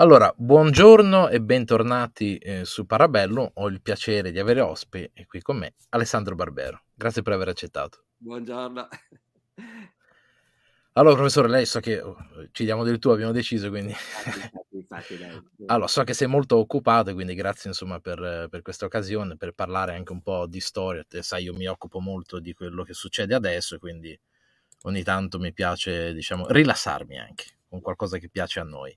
Allora, buongiorno e bentornati eh, su Parabello. Ho il piacere di avere ospite eh, qui con me Alessandro Barbero. Grazie per aver accettato. Buongiorno. Allora, professore, lei so che oh, ci diamo del tuo, abbiamo deciso, quindi... allora, so che sei molto occupato, quindi grazie insomma per, per questa occasione, per parlare anche un po' di storia. Te, sai, io mi occupo molto di quello che succede adesso, quindi ogni tanto mi piace, diciamo, rilassarmi anche con qualcosa che piace a noi.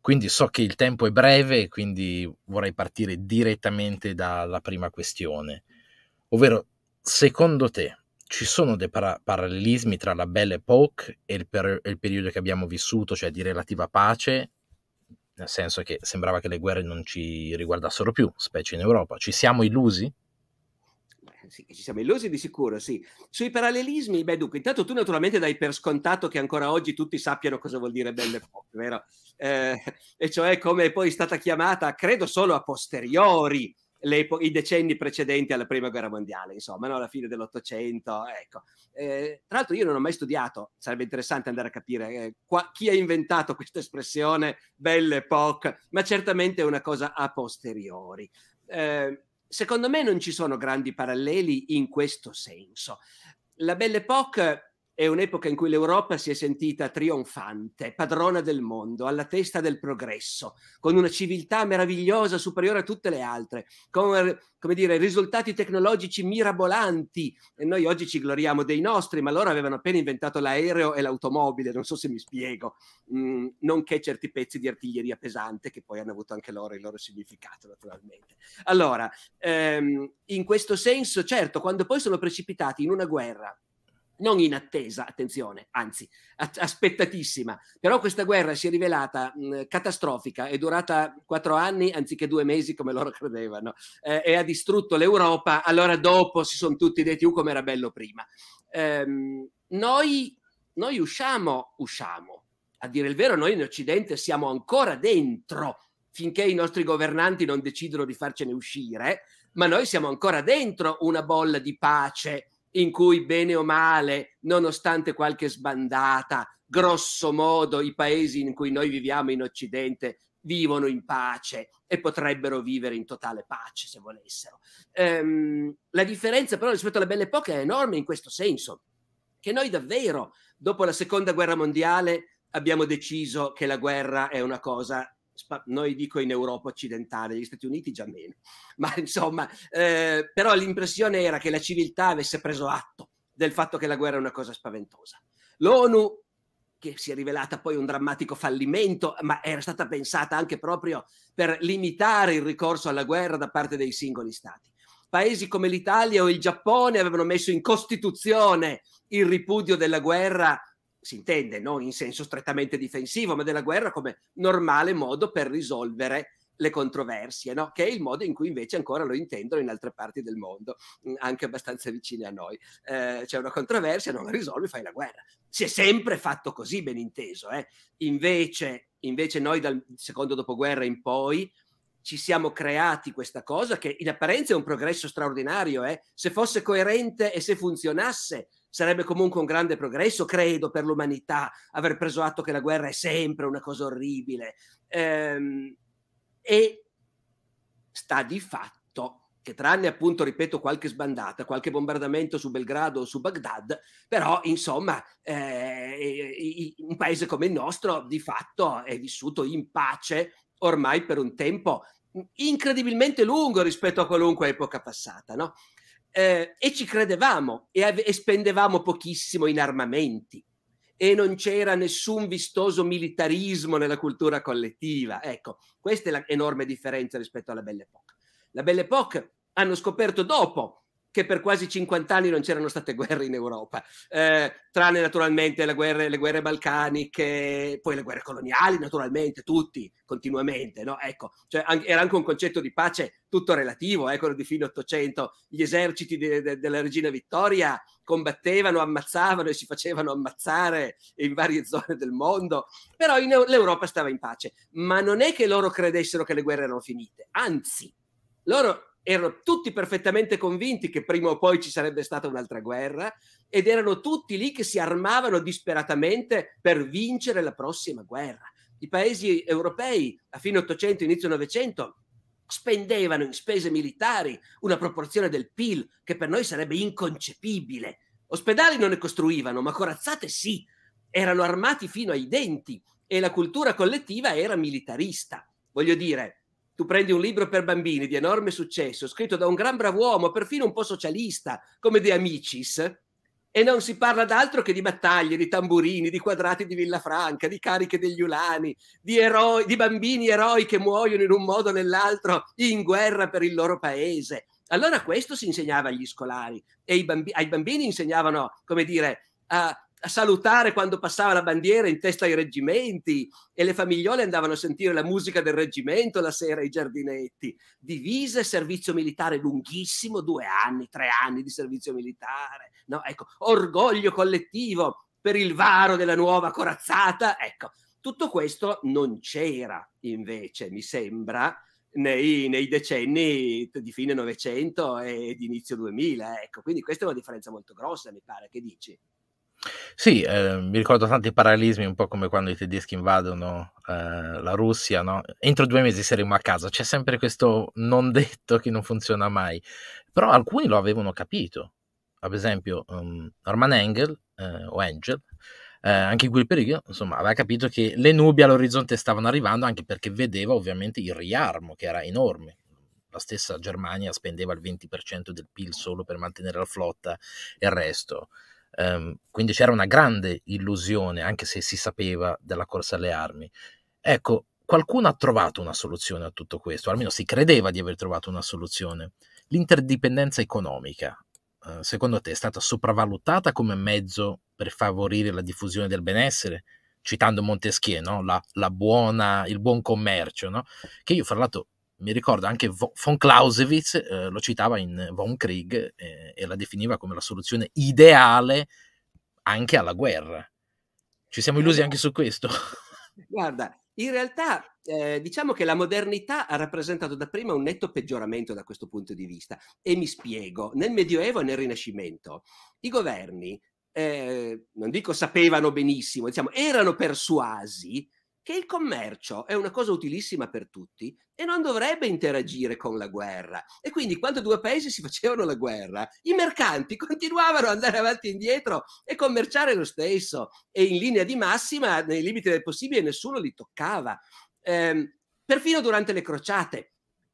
Quindi so che il tempo è breve, quindi vorrei partire direttamente dalla prima questione, ovvero secondo te ci sono dei para- parallelismi tra la Belle Époque e il, per- il periodo che abbiamo vissuto, cioè di relativa pace, nel senso che sembrava che le guerre non ci riguardassero più, specie in Europa. Ci siamo illusi? sì, ci siamo illusi di sicuro, sì. Sui parallelismi, beh, dunque, intanto tu naturalmente dai per scontato che ancora oggi tutti sappiano cosa vuol dire belle pop, vero? Eh, e cioè come è poi stata chiamata, credo solo a posteriori, epo- i decenni precedenti alla Prima Guerra Mondiale, insomma, no? alla fine dell'Ottocento, ecco. Eh, tra l'altro io non ho mai studiato, sarebbe interessante andare a capire eh, qua, chi ha inventato questa espressione belle epoque, ma certamente è una cosa a posteriori. Eh, secondo me non ci sono grandi paralleli in questo senso. La Belle Époque è un'epoca in cui l'Europa si è sentita trionfante, padrona del mondo, alla testa del progresso, con una civiltà meravigliosa superiore a tutte le altre, con come dire, risultati tecnologici mirabolanti. E noi oggi ci gloriamo dei nostri, ma loro avevano appena inventato l'aereo e l'automobile, non so se mi spiego, mm, nonché certi pezzi di artiglieria pesante che poi hanno avuto anche loro il loro significato, naturalmente. Allora, ehm, in questo senso, certo, quando poi sono precipitati in una guerra non in attesa, attenzione, anzi aspettatissima, però questa guerra si è rivelata mh, catastrofica, è durata quattro anni anziché due mesi come loro credevano eh, e ha distrutto l'Europa, allora dopo si sono tutti detti uh, come era bello prima. Ehm, noi, noi usciamo, usciamo, a dire il vero noi in Occidente siamo ancora dentro finché i nostri governanti non decidono di farcene uscire, ma noi siamo ancora dentro una bolla di pace in cui bene o male, nonostante qualche sbandata, grosso modo i paesi in cui noi viviamo in Occidente vivono in pace e potrebbero vivere in totale pace se volessero. Ehm, la differenza però rispetto alla Belle epoca è enorme in questo senso, che noi davvero dopo la seconda guerra mondiale abbiamo deciso che la guerra è una cosa noi dico in Europa occidentale, negli Stati Uniti già meno, ma insomma, eh, però l'impressione era che la civiltà avesse preso atto del fatto che la guerra è una cosa spaventosa. L'ONU, che si è rivelata poi un drammatico fallimento, ma era stata pensata anche proprio per limitare il ricorso alla guerra da parte dei singoli stati. Paesi come l'Italia o il Giappone avevano messo in Costituzione il ripudio della guerra si intende non in senso strettamente difensivo, ma della guerra come normale modo per risolvere le controversie, no? che è il modo in cui invece ancora lo intendono in altre parti del mondo, mm, anche abbastanza vicine a noi. Eh, c'è una controversia, non la risolvi, fai la guerra. Si è sempre fatto così, ben inteso. Eh? Invece, invece noi dal secondo dopoguerra in poi ci siamo creati questa cosa che in apparenza è un progresso straordinario. Eh? Se fosse coerente e se funzionasse, sarebbe comunque un grande progresso, credo, per l'umanità aver preso atto che la guerra è sempre una cosa orribile. Ehm, e sta di fatto che tranne appunto, ripeto, qualche sbandata, qualche bombardamento su Belgrado o su Baghdad, però insomma eh, un paese come il nostro di fatto è vissuto in pace ormai per un tempo incredibilmente lungo rispetto a qualunque epoca passata. No? eh, e ci credevamo e, ave- e spendevamo pochissimo in armamenti e non c'era nessun vistoso militarismo nella cultura collettiva. Ecco, questa è l'enorme differenza rispetto alla Belle Époque. La Belle Époque hanno scoperto dopo che per quasi 50 anni non c'erano state guerre in Europa, eh, tranne naturalmente le guerre, le guerre, balcaniche, poi le guerre coloniali, naturalmente, tutti continuamente. No? Ecco, cioè, an- era anche un concetto di pace tutto relativo, eh, quello di fine 800. Gli eserciti de- de- della regina Vittoria combattevano, ammazzavano e si facevano ammazzare in varie zone del mondo, però in- l'Europa stava in pace. Ma non è che loro credessero che le guerre erano finite, anzi, loro erano tutti perfettamente convinti che prima o poi ci sarebbe stata un'altra guerra ed erano tutti lì che si armavano disperatamente per vincere la prossima guerra. I paesi europei a fine 800, inizio 900 spendevano in spese militari una proporzione del PIL che per noi sarebbe inconcepibile. Ospedali non ne costruivano, ma corazzate sì, erano armati fino ai denti e la cultura collettiva era militarista. Voglio dire, tu prendi un libro per bambini di enorme successo, scritto da un gran brav'uomo, perfino un po' socialista, come De Amicis, e non si parla d'altro che di battaglie, di tamburini, di quadrati di Villafranca, di cariche degli ulani, di, eroi, di bambini eroi che muoiono in un modo o nell'altro in guerra per il loro paese. Allora questo si insegnava agli scolari e ai bambini insegnavano, come dire, a a salutare quando passava la bandiera in testa ai reggimenti e le famigliole andavano a sentire la musica del reggimento la sera ai giardinetti. Divise, servizio militare lunghissimo, due anni, tre anni di servizio militare. No, ecco, orgoglio collettivo per il varo della nuova corazzata. Ecco, tutto questo non c'era invece, mi sembra, nei, nei, decenni di fine Novecento e di inizio 2000. Ecco, quindi questa è una differenza molto grossa, mi pare. Che dici? Sì, eh, mi ricordo tanti parallelismi, un po' come quando i tedeschi invadono eh, la Russia, no? Entro due mesi saremo a casa, c'è sempre questo non detto che non funziona mai, però alcuni lo avevano capito, ad esempio um, Norman Engel eh, o Angel, eh, anche in quel periodo, insomma, aveva capito che le nubi all'orizzonte stavano arrivando anche perché vedeva ovviamente il riarmo che era enorme, la stessa Germania spendeva il 20% del PIL solo per mantenere la flotta e il resto. Um, quindi c'era una grande illusione, anche se si sapeva, della corsa alle armi. Ecco, qualcuno ha trovato una soluzione a tutto questo, almeno si credeva di aver trovato una soluzione. L'interdipendenza economica, uh, secondo te, è stata sopravvalutata come mezzo per favorire la diffusione del benessere? Citando Montesquieu, no? la, la buona, il buon commercio, no? che io fra l'altro mi ricordo anche von Clausewitz eh, lo citava in Von Krieg eh, e la definiva come la soluzione ideale anche alla guerra. Ci siamo illusi anche su questo. Guarda, in realtà eh, diciamo che la modernità ha rappresentato da prima un netto peggioramento da questo punto di vista e mi spiego, nel Medioevo e nel Rinascimento i governi, eh, non dico sapevano benissimo, diciamo, erano persuasi che il commercio è una cosa utilissima per tutti e non dovrebbe interagire con la guerra. E quindi quando due paesi si facevano la guerra, i mercanti continuavano ad andare avanti e indietro e commerciare lo stesso e in linea di massima, nei limiti del possibile, nessuno li toccava. Eh, perfino durante le crociate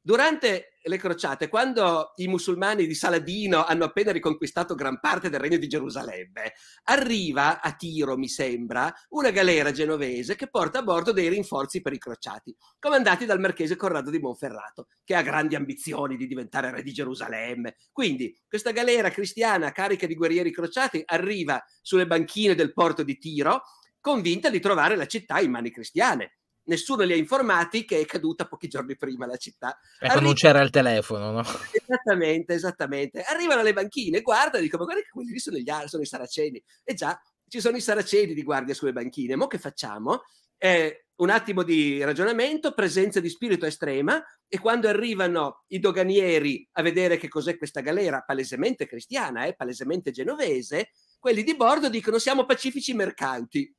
Durante le crociate, quando i musulmani di Saladino hanno appena riconquistato gran parte del regno di Gerusalemme, arriva a Tiro, mi sembra, una galera genovese che porta a bordo dei rinforzi per i crociati, comandati dal marchese Corrado di Monferrato, che ha grandi ambizioni di diventare re di Gerusalemme. Quindi questa galera cristiana carica di guerrieri crociati arriva sulle banchine del porto di Tiro, convinta di trovare la città in mani cristiane nessuno li ha informati che è caduta pochi giorni prima la città. Ecco, Arriva... non c'era il telefono, no? Esattamente, esattamente. Arrivano alle banchine, guardano dicono, ma guarda che quelli lì sono, gli, sono i saraceni. E già, ci sono i saraceni di guardia sulle banchine. Mo che facciamo? Eh, un attimo di ragionamento, presenza di spirito estrema e quando arrivano i doganieri a vedere che cos'è questa galera palesemente cristiana, eh, palesemente genovese, quelli di bordo dicono siamo pacifici mercanti.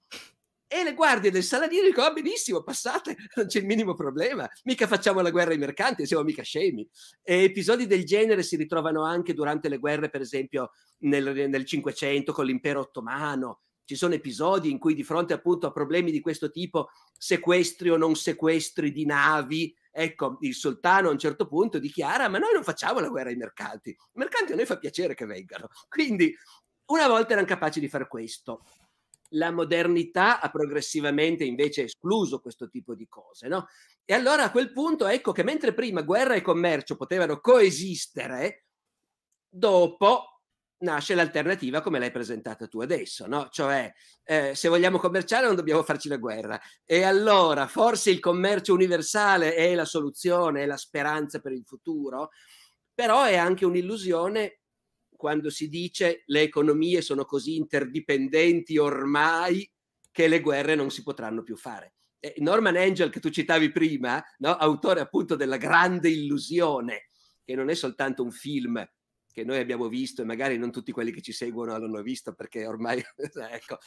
E le guardie del Saladino dicono: ah, benissimo, passate, non c'è il minimo problema. Mica facciamo la guerra ai mercanti, siamo mica scemi. E episodi del genere si ritrovano anche durante le guerre, per esempio, nel, Cinquecento con l'impero ottomano. Ci sono episodi in cui, di fronte appunto a problemi di questo tipo, sequestri o non sequestri di navi, ecco, il sultano a un certo punto dichiara: Ma noi non facciamo la guerra ai mercanti. I mercanti a noi fa piacere che vengano. Quindi, una volta erano capaci di fare questo la modernità ha progressivamente invece escluso questo tipo di cose, no? E allora a quel punto ecco che mentre prima guerra e commercio potevano coesistere, dopo nasce l'alternativa come l'hai presentata tu adesso, no? Cioè, eh, se vogliamo commerciare non dobbiamo farci la guerra. E allora forse il commercio universale è la soluzione, è la speranza per il futuro, però è anche un'illusione quando si dice le economie sono così interdipendenti ormai che le guerre non si potranno più fare. Norman Angel, che tu citavi prima, no? autore appunto della grande illusione, che non è soltanto un film che noi abbiamo visto e magari non tutti quelli che ci seguono l'hanno visto perché ormai ecco,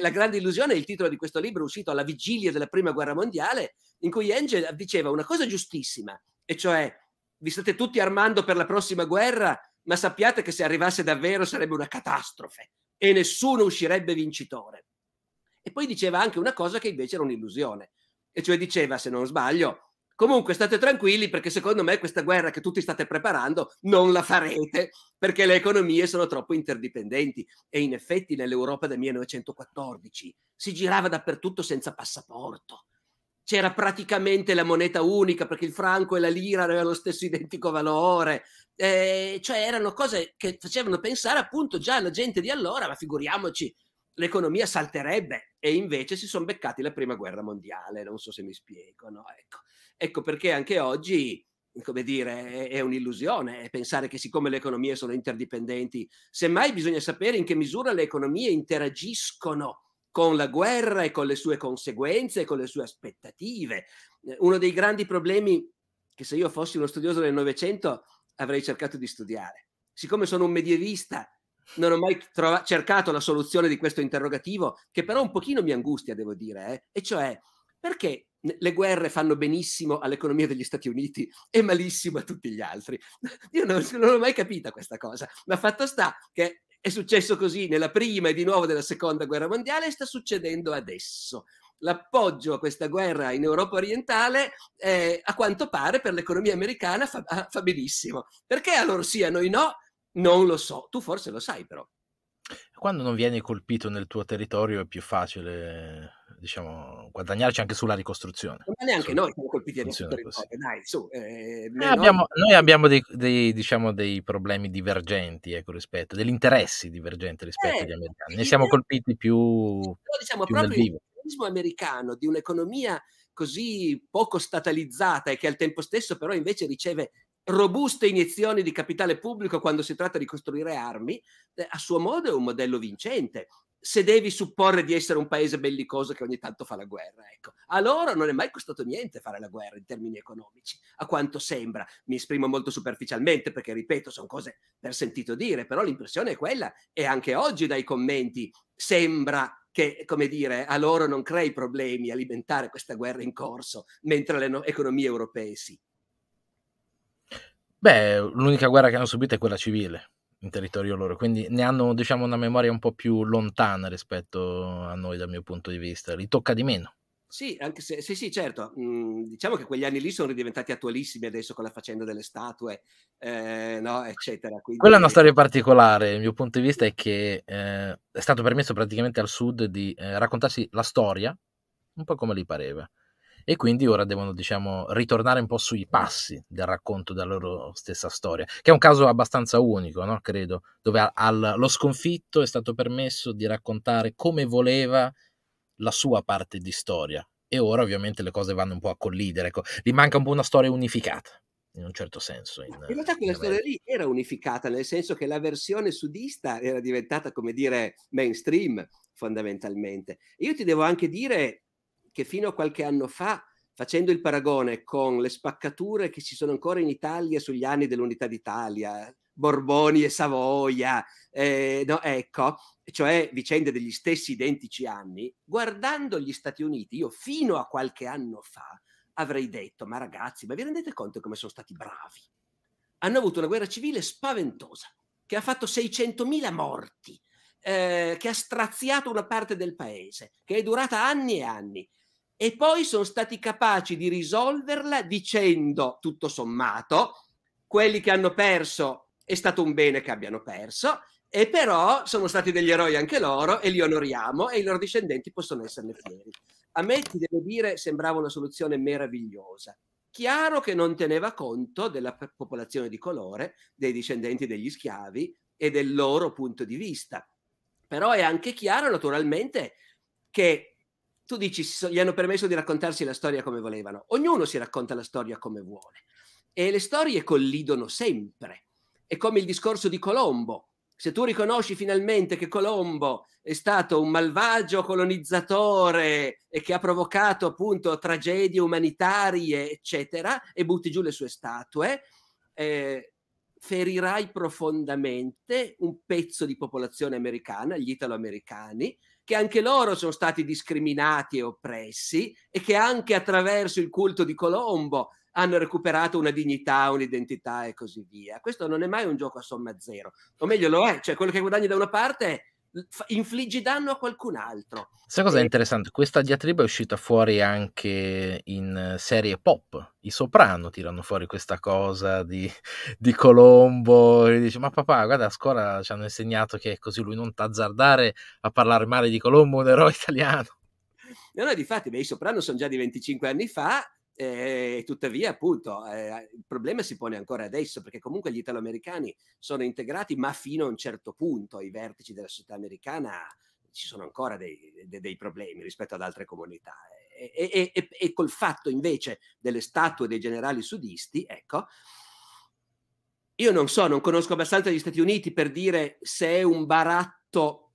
la grande illusione è il titolo di questo libro uscito alla vigilia della prima guerra mondiale in cui Angel diceva una cosa giustissima e cioè vi state tutti armando per la prossima guerra ma sappiate che se arrivasse davvero sarebbe una catastrofe e nessuno uscirebbe vincitore. E poi diceva anche una cosa che invece era un'illusione, e cioè diceva, se non sbaglio, comunque state tranquilli perché secondo me questa guerra che tutti state preparando non la farete perché le economie sono troppo interdipendenti e in effetti nell'Europa del 1914 si girava dappertutto senza passaporto c'era praticamente la moneta unica perché il franco e la lira avevano lo stesso identico valore, eh, cioè erano cose che facevano pensare appunto già alla gente di allora, ma figuriamoci, l'economia salterebbe e invece si sono beccati la prima guerra mondiale, non so se mi spiego, no? ecco. ecco perché anche oggi come dire, è un'illusione pensare che siccome le economie sono interdipendenti, semmai bisogna sapere in che misura le economie interagiscono con la guerra e con le sue conseguenze e con le sue aspettative. Eh, uno dei grandi problemi che se io fossi uno studioso del Novecento avrei cercato di studiare. Siccome sono un medievista, non ho mai trova- cercato la soluzione di questo interrogativo, che però un pochino mi angustia, devo dire, eh? e cioè perché le guerre fanno benissimo all'economia degli Stati Uniti e malissimo a tutti gli altri. Io non, non l'ho mai capito questa cosa, ma fatto sta che è successo così nella prima e di nuovo nella seconda guerra mondiale e sta succedendo adesso l'appoggio a questa guerra in Europa orientale eh, a quanto pare per l'economia americana fa, ah, fa benissimo. Perché a loro sì, a noi no? Non lo so, tu forse lo sai però. Quando non vieni colpito nel tuo territorio è più facile diciamo, guadagnarci anche sulla ricostruzione. Ma neanche noi siamo colpiti da dai, su. Eh, eh noi, abbiamo, noi abbiamo dei, dei, diciamo, dei, problemi divergenti, ecco, rispetto, degli interessi divergenti rispetto eh, agli americani. Ne siamo eh. colpiti più, però, diciamo, più nel vivo. Il americano di un'economia così poco statalizzata e che al tempo stesso però invece riceve robuste iniezioni di capitale pubblico quando si tratta di costruire armi, eh, a suo modo è un modello vincente se devi supporre di essere un paese bellicoso che ogni tanto fa la guerra. Ecco. A loro non è mai costato niente fare la guerra in termini economici, a quanto sembra. Mi esprimo molto superficialmente perché, ripeto, sono cose per sentito dire, però l'impressione è quella e anche oggi dai commenti sembra che, come dire, a loro non crei problemi alimentare questa guerra in corso, mentre le no- economie europee sì. Beh, l'unica guerra che hanno subito è quella civile in territorio loro, quindi ne hanno diciamo una memoria un po' più lontana rispetto a noi dal mio punto di vista, li tocca di meno. Sì, anche se, sì, sì, certo. Mm, diciamo che quegli anni lì sono diventati attualissimi adesso con la faccenda delle statue, eh, no, eccetera. Quindi... Quella è una storia particolare. Il mio punto di vista è che eh, è stato permesso praticamente al sud di eh, raccontarsi la storia un po' come gli pareva e quindi ora devono diciamo ritornare un po' sui passi del racconto della loro stessa storia, che è un caso abbastanza unico, no? credo, dove allo sconfitto è stato permesso di raccontare come voleva la sua parte di storia e ora ovviamente le cose vanno un po' a collidere, ecco, gli manca un po' una storia unificata in un certo senso. In, in realtà quella in storia lì era unificata, nel senso che la versione sudista era diventata, come dire, mainstream fondamentalmente. io ti devo anche dire, che fino a qualche anno fa, facendo il paragone con le spaccature che ci sono ancora in Italia sugli anni dell'Unità d'Italia, Borboni e Savoia, eh, no, ecco, cioè vicende degli stessi identici anni, guardando gli Stati Uniti, io fino a qualche anno fa avrei detto, ma ragazzi, ma vi rendete conto come sono stati bravi? Hanno avuto una guerra civile spaventosa, che ha fatto 600.000 morti, eh, che ha straziato una parte del paese, che è durata anni e anni e poi sono stati capaci di risolverla dicendo, tutto sommato, quelli che hanno perso è stato un bene che abbiano perso, e però sono stati degli eroi anche loro e li onoriamo e i loro discendenti possono esserne fieri. A me, ti devo dire, sembrava una soluzione meravigliosa. Chiaro che non teneva conto della popolazione di colore, dei discendenti degli schiavi e del loro punto di vista. Però è anche chiaro, naturalmente, che tu dici, gli hanno permesso di raccontarsi la storia come volevano. Ognuno si racconta la storia come vuole. E le storie collidono sempre. È come il discorso di Colombo. Se tu riconosci finalmente che Colombo è stato un malvagio colonizzatore e che ha provocato appunto tragedie umanitarie, eccetera, e butti giù le sue statue, eh, ferirai profondamente un pezzo di popolazione americana, gli italo-americani, che anche loro sono stati discriminati e oppressi e che anche attraverso il culto di Colombo hanno recuperato una dignità, un'identità e così via. Questo non è mai un gioco a somma zero, o meglio lo è, cioè quello che guadagni da una parte infliggi danno a qualcun altro. Sai cosa è interessante? Questa diatriba è uscita fuori anche in serie pop. I soprano tirano fuori questa cosa di, di Colombo. E dice: Ma papà, guarda, a scuola ci hanno insegnato che è così lui non t'azzardare a parlare male di Colombo, un eroe italiano. No, no, di fatti, i soprano sono già di 25 anni fa Ehm, e tuttavia, appunto, eh, il problema si pone ancora adesso, perché comunque gli italoamericani sono integrati, ma fino a un certo punto i vertici della società americana ci sono ancora dei, dei, dei problemi rispetto ad altre comunità. E, e, e, e, col fatto invece delle statue dei generali sudisti, ecco, io non so, non conosco abbastanza gli Stati Uniti per dire se è un baratto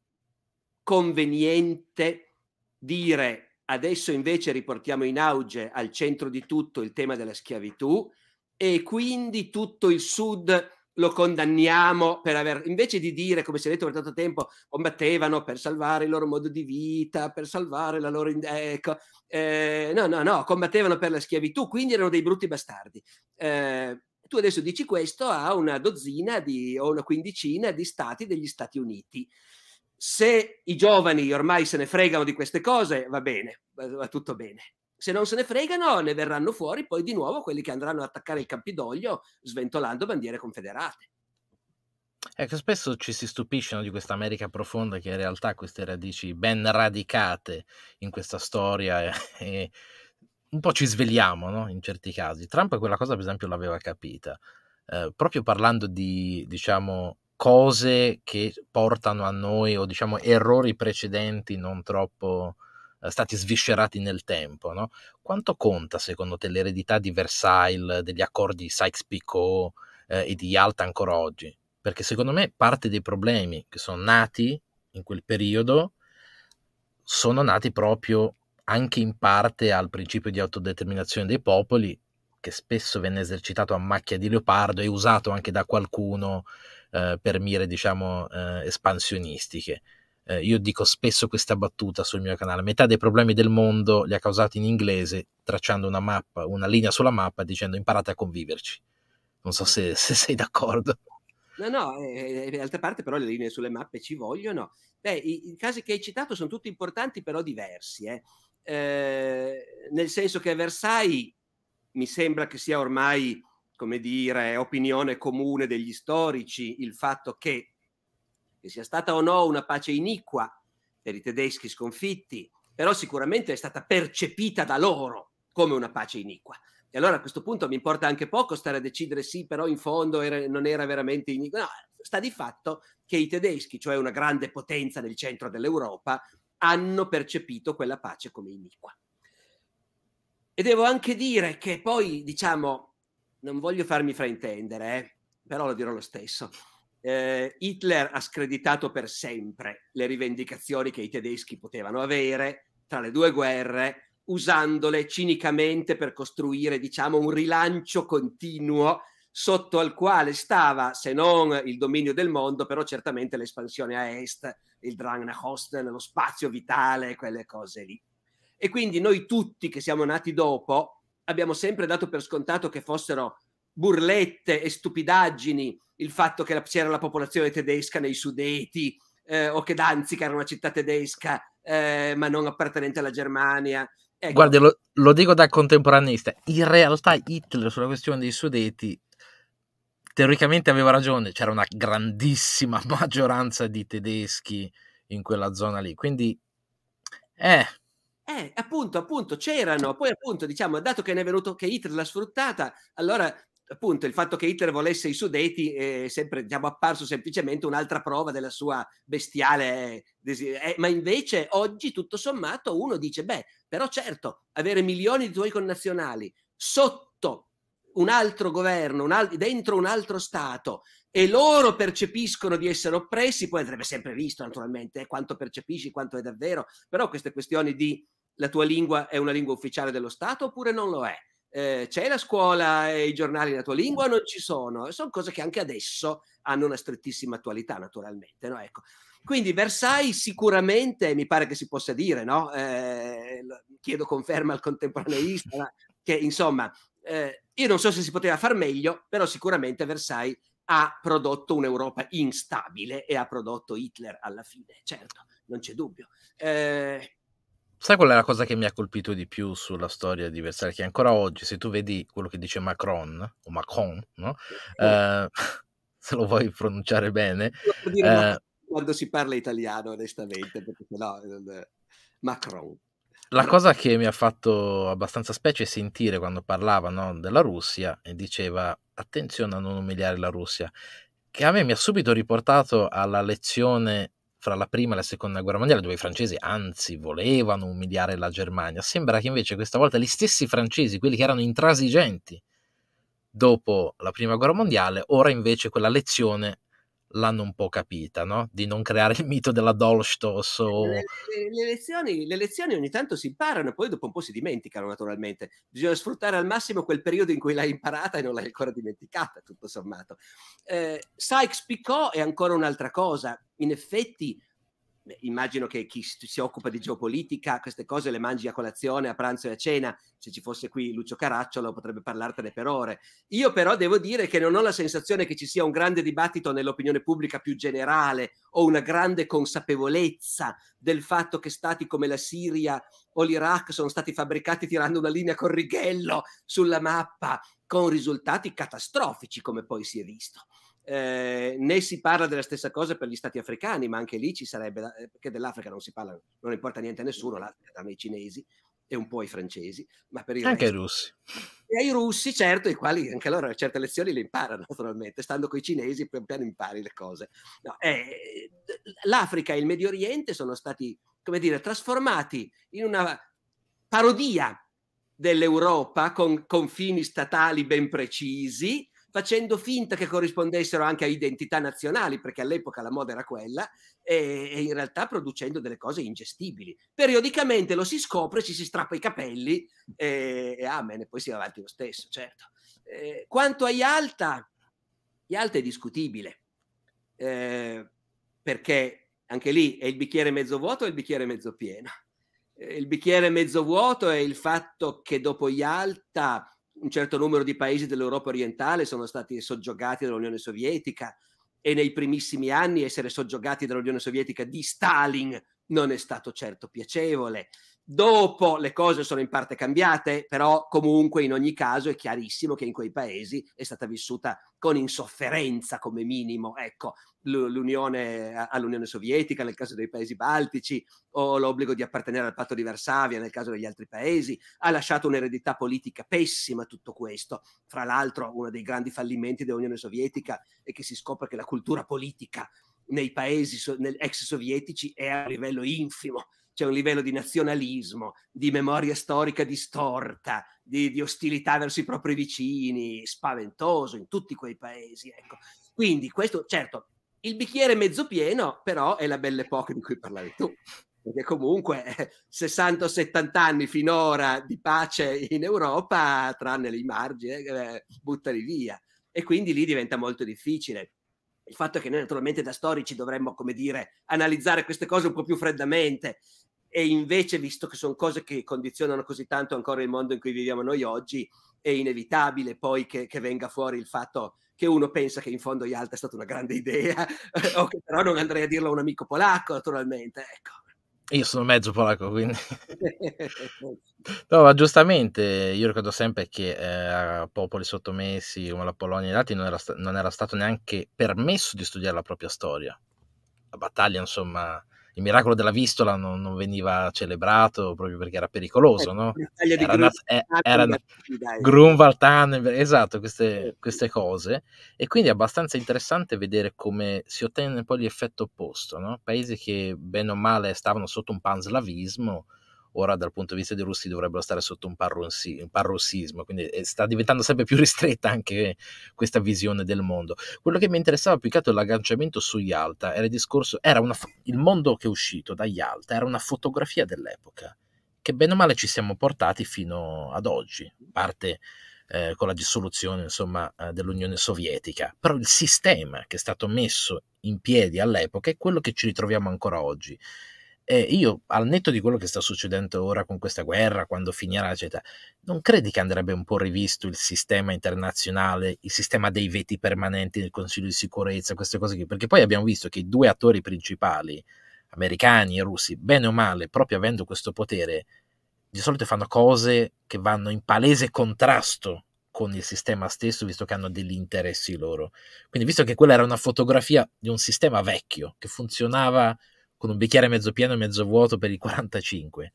conveniente dire Adesso invece riportiamo in auge al centro di tutto il tema della schiavitù e quindi tutto il sud lo condanniamo per aver, invece di dire, come si è detto per tanto tempo, combattevano per salvare il loro modo di vita, per salvare la loro... Ecco, eh, no, no, no, combattevano per la schiavitù, quindi erano dei brutti bastardi. Eh, tu adesso dici questo a una dozzina di, o una quindicina di stati degli Stati Uniti se i giovani ormai se ne fregano di queste cose, va bene, va tutto bene. Se non se ne fregano, ne verranno fuori poi di nuovo quelli che andranno ad attaccare il Campidoglio sventolando bandiere confederate. Ecco, spesso ci si stupisce no, di questa America profonda che in realtà ha queste radici ben radicate in questa storia e, e un po' ci svegliamo no, in certi casi. Trump quella cosa, per esempio, l'aveva capita. Eh, proprio parlando di, diciamo, cose che portano a noi o diciamo errori precedenti non troppo eh, stati sviscerati nel tempo. No? Quanto conta secondo te l'eredità di Versailles, degli accordi Sykes-Picot eh, e di Yalta ancora oggi? Perché secondo me parte dei problemi che sono nati in quel periodo sono nati proprio anche in parte al principio di autodeterminazione dei popoli che spesso venne esercitato a macchia di leopardo e usato anche da qualcuno eh, per mire, diciamo, eh, espansionistiche. Eh, io dico spesso questa battuta sul mio canale, metà dei problemi del mondo li ha causati in inglese tracciando una mappa, una linea sulla mappa dicendo imparate a conviverci. Non so se, se sei d'accordo. No, no, eh, eh d'altra parte però le linee sulle mappe ci vogliono. Beh, i, i casi che hai citato sono tutti importanti però diversi, eh. Eh, nel senso che a Versailles mi sembra che sia ormai come dire, opinione comune degli storici il fatto che, che sia stata o no una pace iniqua per i tedeschi sconfitti, però sicuramente è stata percepita da loro come una pace iniqua. E allora a questo punto mi importa anche poco stare a decidere sì, però in fondo era, non era veramente iniqua. No, sta di fatto che i tedeschi, cioè una grande potenza nel centro dell'Europa, hanno percepito quella pace come iniqua. E devo anche dire che poi, diciamo, non voglio farmi fraintendere, eh, però lo dirò lo stesso. Eh, Hitler ha screditato per sempre le rivendicazioni che i tedeschi potevano avere tra le due guerre, usandole cinicamente per costruire, diciamo, un rilancio continuo sotto al quale stava, se non il dominio del mondo, però certamente l'espansione a est, il Drang nach Osten, lo spazio vitale, quelle cose lì. E quindi noi tutti che siamo nati dopo, abbiamo sempre dato per scontato che fossero burlette e stupidaggini il fatto che la, c'era la popolazione tedesca nei sudeti eh, o che Danzica era una città tedesca eh, ma non appartenente alla Germania. Ecco. Guardi, lo, lo, dico da contemporaneista, in realtà Hitler sulla questione dei sudeti teoricamente aveva ragione, c'era una grandissima maggioranza di tedeschi in quella zona lì, quindi eh, eh, appunto, appunto, c'erano. Poi, appunto, diciamo, dato che ne è venuto che Hitler l'ha sfruttata, allora appunto il fatto che Hitler volesse i sudeti eh, è sempre diciamo, apparso semplicemente un'altra prova della sua bestiale desiderio. Eh, ma invece oggi tutto sommato uno dice, beh, però certo, avere milioni di tuoi connazionali sotto un altro governo, un al- dentro un altro Stato, e loro percepiscono di essere oppressi, poi andrebbe sempre visto naturalmente eh, quanto percepisci, quanto è davvero, però queste questioni di la tua lingua è una lingua ufficiale dello Stato oppure non lo è? Eh, c'è la scuola e eh, i giornali la tua lingua o non ci sono? Sono cose che anche adesso hanno una strettissima attualità naturalmente, no? Ecco. Quindi Versailles sicuramente, mi pare che si possa dire, no? Eh, chiedo conferma al contemporaneista, che insomma, eh, io non so se si poteva far meglio, però sicuramente Versailles ha prodotto un'Europa instabile e ha prodotto Hitler alla fine, certo, non c'è dubbio. Eh... Sai qual è la cosa che mi ha colpito di più sulla storia di Versailles? Che ancora oggi, se tu vedi quello che dice Macron, o Macron, no? eh, se lo vuoi pronunciare bene... Eh... quando si parla italiano, onestamente, perché sennò... No, eh, Macron la cosa che mi ha fatto abbastanza specie sentire quando parlava no, della Russia e diceva attenzione a non umiliare la Russia, che a me mi ha subito riportato alla lezione fra la prima e la seconda guerra mondiale, dove i francesi anzi volevano umiliare la Germania. Sembra che invece questa volta gli stessi francesi, quelli che erano intransigenti dopo la prima guerra mondiale, ora invece quella lezione l'hanno un po' capita, no? di non creare il mito della Dolstos. Eh, o... Le, le, lezioni, le, lezioni, ogni tanto si imparano e poi dopo un po' si dimenticano naturalmente. Bisogna sfruttare al massimo quel periodo in cui l'hai imparata e non l'hai ancora dimenticata, tutto sommato. Eh, Sykes-Picot è ancora un'altra cosa. In effetti immagino che chi si occupa di geopolitica queste cose le mangi a colazione, a pranzo e a cena. Se ci fosse qui Lucio Caracciolo potrebbe parlartene per ore. Io però devo dire che non ho la sensazione che ci sia un grande dibattito nell'opinione pubblica più generale o una grande consapevolezza del fatto che stati come la Siria o l'Iraq sono stati fabbricati tirando una linea con righello sulla mappa con risultati catastrofici come poi si è visto. Eh, né si parla della stessa cosa per gli stati africani, ma anche lì ci sarebbe, eh, perché dell'Africa non si parla, non importa niente a nessuno, l'Africa danno i cinesi e un po' i francesi, ma per i anche resto, russi. E ai russi, certo, i quali anche loro certe lezioni le imparano naturalmente, stando con i cinesi pian piano impari le cose. No, eh, L'Africa e il Medio Oriente sono stati, come dire, trasformati in una parodia dell'Europa con confini statali ben precisi, facendo finta che corrispondessero anche a identità nazionali, perché all'epoca la moda era quella, e, e, in realtà producendo delle cose ingestibili. Periodicamente lo si scopre, ci si strappa i capelli e, e amen, ah, e poi si va avanti lo stesso, certo. Eh, quanto a Yalta, Yalta è discutibile, eh, perché anche lì è il bicchiere mezzo vuoto e il bicchiere mezzo pieno. Eh, il bicchiere mezzo vuoto è il fatto che dopo Yalta un certo numero di paesi dell'Europa orientale sono stati soggiogati dall'Unione Sovietica e nei primissimi anni essere soggiogati dall'Unione Sovietica di Stalin non è stato certo piacevole. Dopo le cose sono in parte cambiate, però comunque in ogni caso è chiarissimo che in quei paesi è stata vissuta con insofferenza come minimo, ecco, l'unione all'Unione Sovietica nel caso dei paesi baltici o l'obbligo di appartenere al patto di Varsavia nel caso degli altri paesi, ha lasciato un'eredità politica pessima tutto questo. Fra l'altro uno dei grandi fallimenti dell'Unione Sovietica è che si scopre che la cultura politica nei paesi so- ex sovietici è a livello infimo c'è un livello di nazionalismo, di memoria storica distorta, di, di ostilità verso i propri vicini, spaventoso in tutti quei paesi. Ecco. Quindi questo, certo, il bicchiere mezzo pieno, però è la belle epoca di cui parlavi tu perché comunque 60-70 eh, anni finora di pace in Europa, tranne i margini, eh, eh, buttali via. E quindi lì diventa molto difficile. Il fatto è che noi naturalmente da storici dovremmo, come dire, analizzare queste cose un po' più freddamente e invece, visto che sono cose che condizionano così tanto ancora il mondo in cui viviamo noi oggi, è inevitabile poi che, che venga fuori il fatto che uno pensa che in fondo Yalta è stata una grande idea, o che però non andrei a dirlo a un amico polacco, naturalmente. Ecco. Io sono mezzo polacco, quindi... no, ma giustamente, io ricordo sempre che eh, a popoli sottomessi come la Polonia e gli altri non era, sta- non era stato neanche permesso di studiare la propria storia. La battaglia, insomma, il miracolo della vistola non, non, veniva celebrato proprio perché era pericoloso, eh, no? Era, nat- eh, era nat- Grunwald, Tannenberg, esatto, queste, queste, cose. E quindi è abbastanza interessante vedere come si ottenne poi l'effetto opposto, no? Paesi che bene o male stavano sotto un panslavismo, ora dal punto di vista dei russi dovrebbero stare sotto un, parrossi, un parrossismo, quindi eh, sta diventando sempre più ristretta anche questa visione del mondo. Quello che mi interessava più che altro l'agganciamento su Yalta era il discorso, era una, il mondo che è uscito da Yalta era una fotografia dell'epoca, che bene o male ci siamo portati fino ad oggi, parte... Eh, con la dissoluzione insomma, eh, dell'Unione Sovietica, però il sistema che è stato messo in piedi all'epoca è quello che ci ritroviamo ancora oggi eh, io al netto di quello che sta succedendo ora con questa guerra, quando finirà, eccetera, non credi che andrebbe un po' rivisto il sistema internazionale, il sistema dei veti permanenti nel Consiglio di sicurezza, queste cose qui? Perché poi abbiamo visto che i due attori principali, americani e russi, bene o male, proprio avendo questo potere, di solito fanno cose che vanno in palese contrasto con il sistema stesso, visto che hanno degli interessi loro. Quindi, visto che quella era una fotografia di un sistema vecchio che funzionava con un bicchiere mezzo pieno e mezzo vuoto per i 45.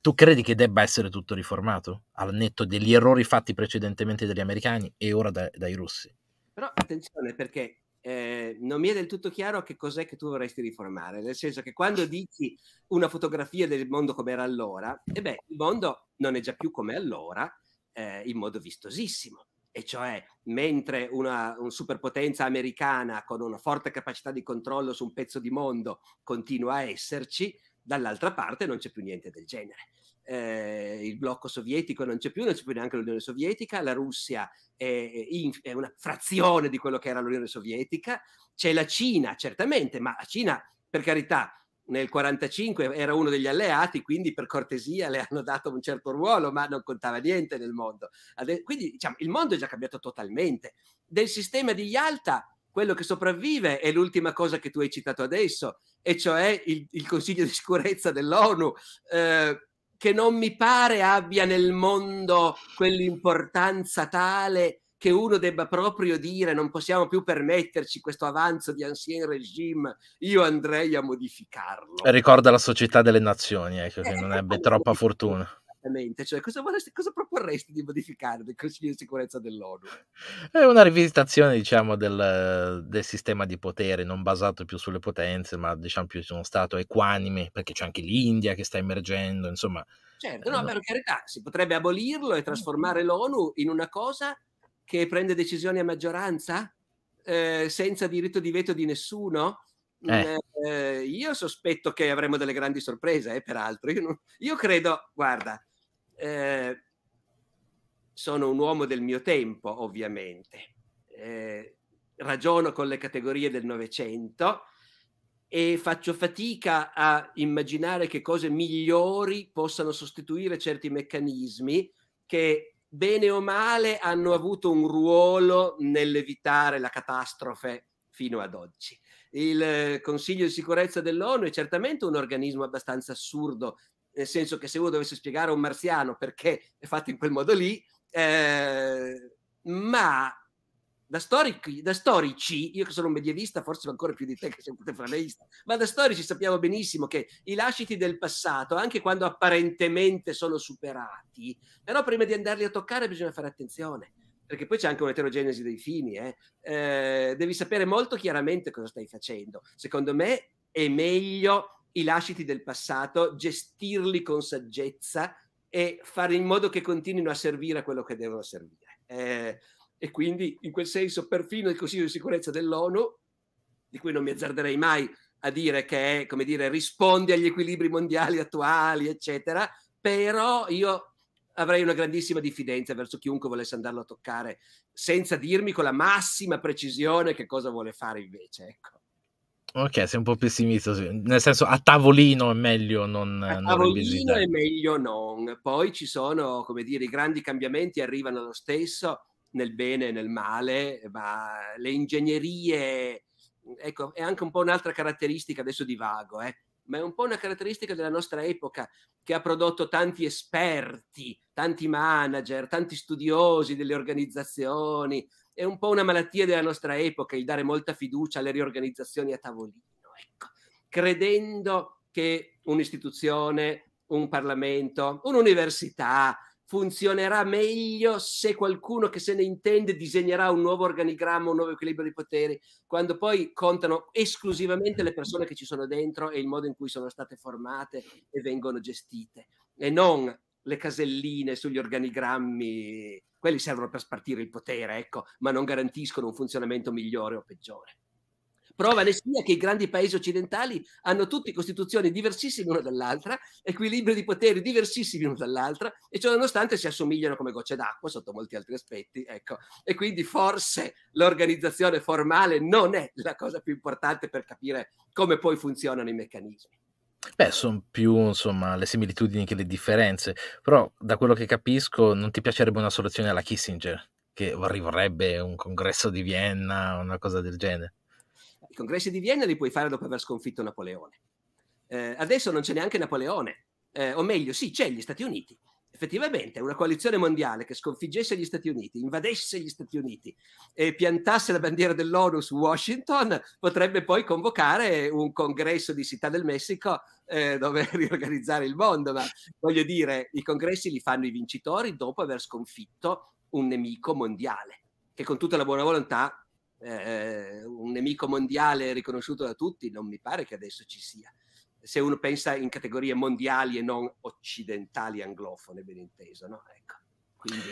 Tu credi che debba essere tutto riformato al netto degli errori fatti precedentemente dagli americani e ora da, dai russi? Però attenzione perché eh, non mi è del tutto chiaro che cos'è che tu vorresti riformare, nel senso che quando dici una fotografia del mondo come era allora, e beh, il mondo non è già più come allora eh, in modo vistosissimo e cioè mentre una un superpotenza americana con una forte capacità di controllo su un pezzo di mondo continua a esserci, dall'altra parte non c'è più niente del genere. Eh, il blocco sovietico non c'è più, non c'è più neanche l'Unione Sovietica, la Russia è, è una frazione di quello che era l'Unione Sovietica, c'è la Cina, certamente, ma la Cina, per carità, nel 1945 era uno degli alleati, quindi per cortesia le hanno dato un certo ruolo, ma non contava niente nel mondo. Quindi diciamo, il mondo è già cambiato totalmente. Del sistema di Yalta, quello che sopravvive è l'ultima cosa che tu hai citato adesso, e cioè il, il Consiglio di sicurezza dell'ONU. Eh, che non mi pare abbia nel mondo quell'importanza tale che uno debba proprio dire non possiamo più permetterci questo avanzo di ancien regime, io andrei a modificarlo. Ricorda la società delle nazioni, ecco, eh, che non eh, ebbe eh, troppa fortuna. Cioè, cosa, vorresti, cosa, proporresti di modificare del Consiglio di sicurezza dell'ONU? È una rivisitazione, diciamo, del, del, sistema di potere, non basato più sulle potenze, ma diciamo più su uno Stato equanime, perché c'è anche l'India che sta emergendo, insomma. Certo, no, eh, per carità, si potrebbe abolirlo e trasformare l'ONU in una cosa che prende decisioni a maggioranza eh, senza diritto di veto di nessuno? Eh. Eh, io sospetto che avremo delle grandi sorprese, eh, peraltro. Io, non, io, credo, guarda, eh, sono un uomo del mio tempo, ovviamente. Eh, ragiono con le categorie del Novecento e faccio fatica a immaginare che cose migliori possano sostituire certi meccanismi che bene o male hanno avuto un ruolo nell'evitare la catastrofe fino ad oggi. Il eh, Consiglio di sicurezza dell'ONU è certamente un organismo abbastanza assurdo, nel senso che se uno dovesse spiegare a un marziano perché è fatto in quel modo lì, eh, ma da storici, da storici, io che sono un medievista, forse ancora più di te che sei un contemporaneista, ma da storici sappiamo benissimo che i lasciti del passato, anche quando apparentemente sono superati, però prima di andarli a toccare bisogna fare attenzione, perché poi c'è anche un'eterogenesi dei fini, eh? Eh, devi sapere molto chiaramente cosa stai facendo. Secondo me è meglio i lasciti del passato, gestirli con saggezza e fare in modo che continuino a servire a quello che devono servire. Eh, e quindi in quel senso perfino il Consiglio di sicurezza dell'ONU, di cui non mi azzarderei mai a dire che è, come dire, risponde agli equilibri mondiali attuali, eccetera, però io avrei una grandissima diffidenza verso chiunque volesse andarlo a toccare, senza dirmi con la massima precisione che cosa vuole fare invece, ecco. Ok, sei un po' pessimista, nel senso a tavolino è meglio non... A tavolino non è meglio non, poi ci sono, come dire, i grandi cambiamenti arrivano lo stesso, nel bene e nel male, ma le ingegnerie, ecco, è anche un po' un'altra caratteristica, adesso divago, eh, ma è un po' una caratteristica della nostra epoca che ha prodotto tanti esperti, tanti manager, tanti studiosi delle organizzazioni. È un po' una malattia della nostra epoca il dare molta fiducia alle riorganizzazioni a tavolino, ecco, credendo che un'istituzione, un Parlamento, un'università, funzionerà meglio se qualcuno che se ne intende disegnerà un nuovo organigramma, un nuovo equilibrio di poteri, quando poi contano esclusivamente le persone che ci sono dentro e il modo in cui sono state formate e vengono gestite, e non le caselline sugli organigrammi, quelli servono per spartire il potere, ecco, ma non garantiscono un funzionamento migliore o peggiore. Prova ne sia che i grandi paesi occidentali hanno tutti costituzioni diversissime l'una dall'altra, equilibri di poteri diversissimi l'una dall'altra, e ciononostante si assomigliano come gocce d'acqua sotto molti altri aspetti. Ecco. E quindi forse l'organizzazione formale non è la cosa più importante per capire come poi funzionano i meccanismi. Beh, sono più insomma le similitudini che le differenze, però da quello che capisco non ti piacerebbe una soluzione alla Kissinger, che vorrebbe un congresso di Vienna, una cosa del genere. I congressi di Vienna li puoi fare dopo aver sconfitto Napoleone. Eh, adesso non c'è neanche Napoleone, eh, o meglio, sì, c'è gli Stati Uniti. Effettivamente, una coalizione mondiale che sconfiggesse gli Stati Uniti, invadesse gli Stati Uniti e piantasse la bandiera dell'ONU su Washington potrebbe poi convocare un congresso di Città del Messico eh, dove riorganizzare il mondo. Ma voglio dire, i congressi li fanno i vincitori dopo aver sconfitto un nemico mondiale che con tutta la buona volontà eh, un nemico mondiale riconosciuto da tutti, non mi pare che adesso ci sia. Se uno pensa in categorie mondiali e non occidentali anglofone, ben inteso, no? Ecco. Quindi...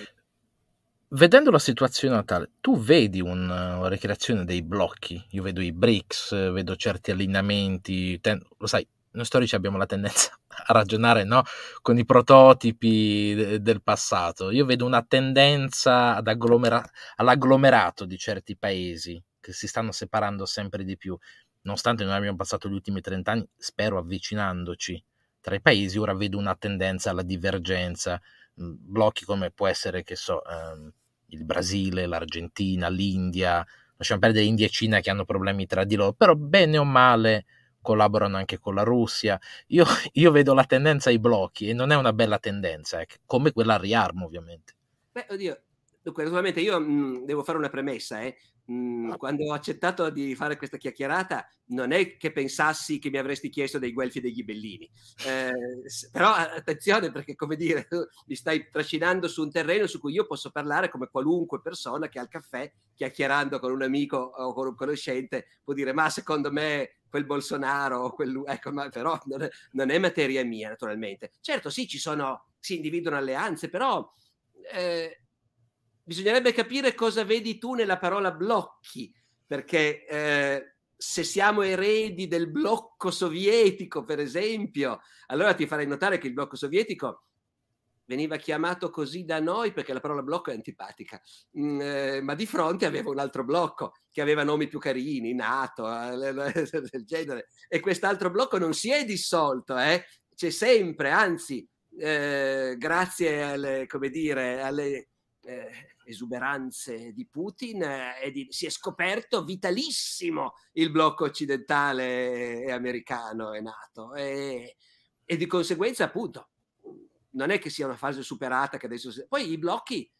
Vedendo la situazione attuale, tu vedi un, una ricreazione dei blocchi? Io vedo i BRICS, vedo certi allineamenti, ten, lo sai, noi storici abbiamo la tendenza a ragionare no? con i prototipi de- del passato. Io vedo una tendenza agglomera- all'agglomerato di certi paesi che si stanno separando sempre di più, nonostante noi abbiamo passato gli ultimi 30 anni, spero avvicinandoci tra i paesi, ora vedo una tendenza alla divergenza, blocchi come può essere, che so, ehm, il Brasile, l'Argentina, l'India, lasciamo perdere India e Cina che hanno problemi tra di loro, però bene o male collaborano anche con la Russia. Io, io vedo la tendenza ai blocchi e non è una bella tendenza, eh, come quella al riarmo ovviamente. Beh, oddio, dunque, naturalmente io mh, mhmm, devo fare una premessa, eh. Mhmm, ah. quando ho accettato di fare questa chiacchierata non è che pensassi che mi avresti chiesto dei guelfi e dei ghibellini eh, però attenzione perché come dire mi stai trascinando su un terreno su cui io posso parlare come qualunque persona che al caffè chiacchierando con un amico o con un conoscente può dire ma secondo me quel Bolsonaro, quel, ecco, ma però non è, non è, materia mia naturalmente. Certo, sì, ci sono, si individuano alleanze, però eh, bisognerebbe capire cosa vedi tu nella parola blocchi, perché eh, se siamo eredi del blocco sovietico, per esempio, allora ti farei notare che il blocco sovietico veniva chiamato così da noi perché la parola blocco è antipatica, mm, eh, ma di fronte aveva un altro blocco che aveva nomi più carini, nato, eh, del genere, e quest'altro blocco non si è dissolto, eh? c'è sempre, anzi, eh, grazie alle, come dire, alle eh, esuberanze di Putin, eh, di, si è scoperto vitalissimo il blocco occidentale e americano e nato, e, e di conseguenza appunto non è che sia una fase superata che adesso... Poi i blocchi,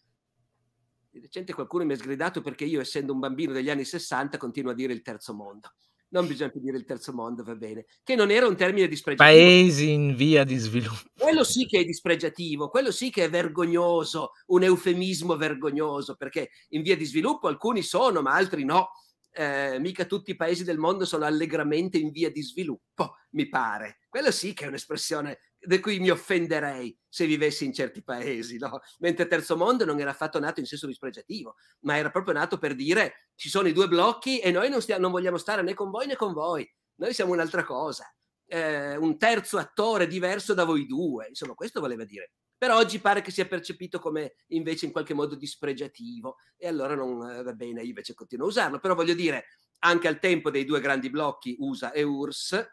di recente qualcuno mi ha sgridato perché io essendo un bambino degli anni 60 continuo a dire il terzo mondo. Non bisogna più dire il terzo mondo, va bene, che non era un termine dispregiativo. Paesi in via di sviluppo. Quello sì che è dispregiativo, quello sì che è vergognoso, un eufemismo vergognoso, perché in via di sviluppo alcuni sono, ma altri no. Eh, mica tutti i paesi del mondo sono allegramente in via di sviluppo, mi pare. Quello sì che è un'espressione di cui mi offenderei se vivessi in certi paesi, no? mentre Terzo Mondo non era affatto nato in senso dispregiativo, ma era proprio nato per dire ci sono i due blocchi e noi non, stia- non vogliamo stare né con voi né con voi, noi siamo un'altra cosa, eh, un terzo attore diverso da voi due, insomma questo voleva dire. Però oggi pare che sia percepito come invece in qualche modo dispregiativo e allora non eh, va bene, io invece continuo a usarlo, però voglio dire, anche al tempo dei due grandi blocchi USA e URSS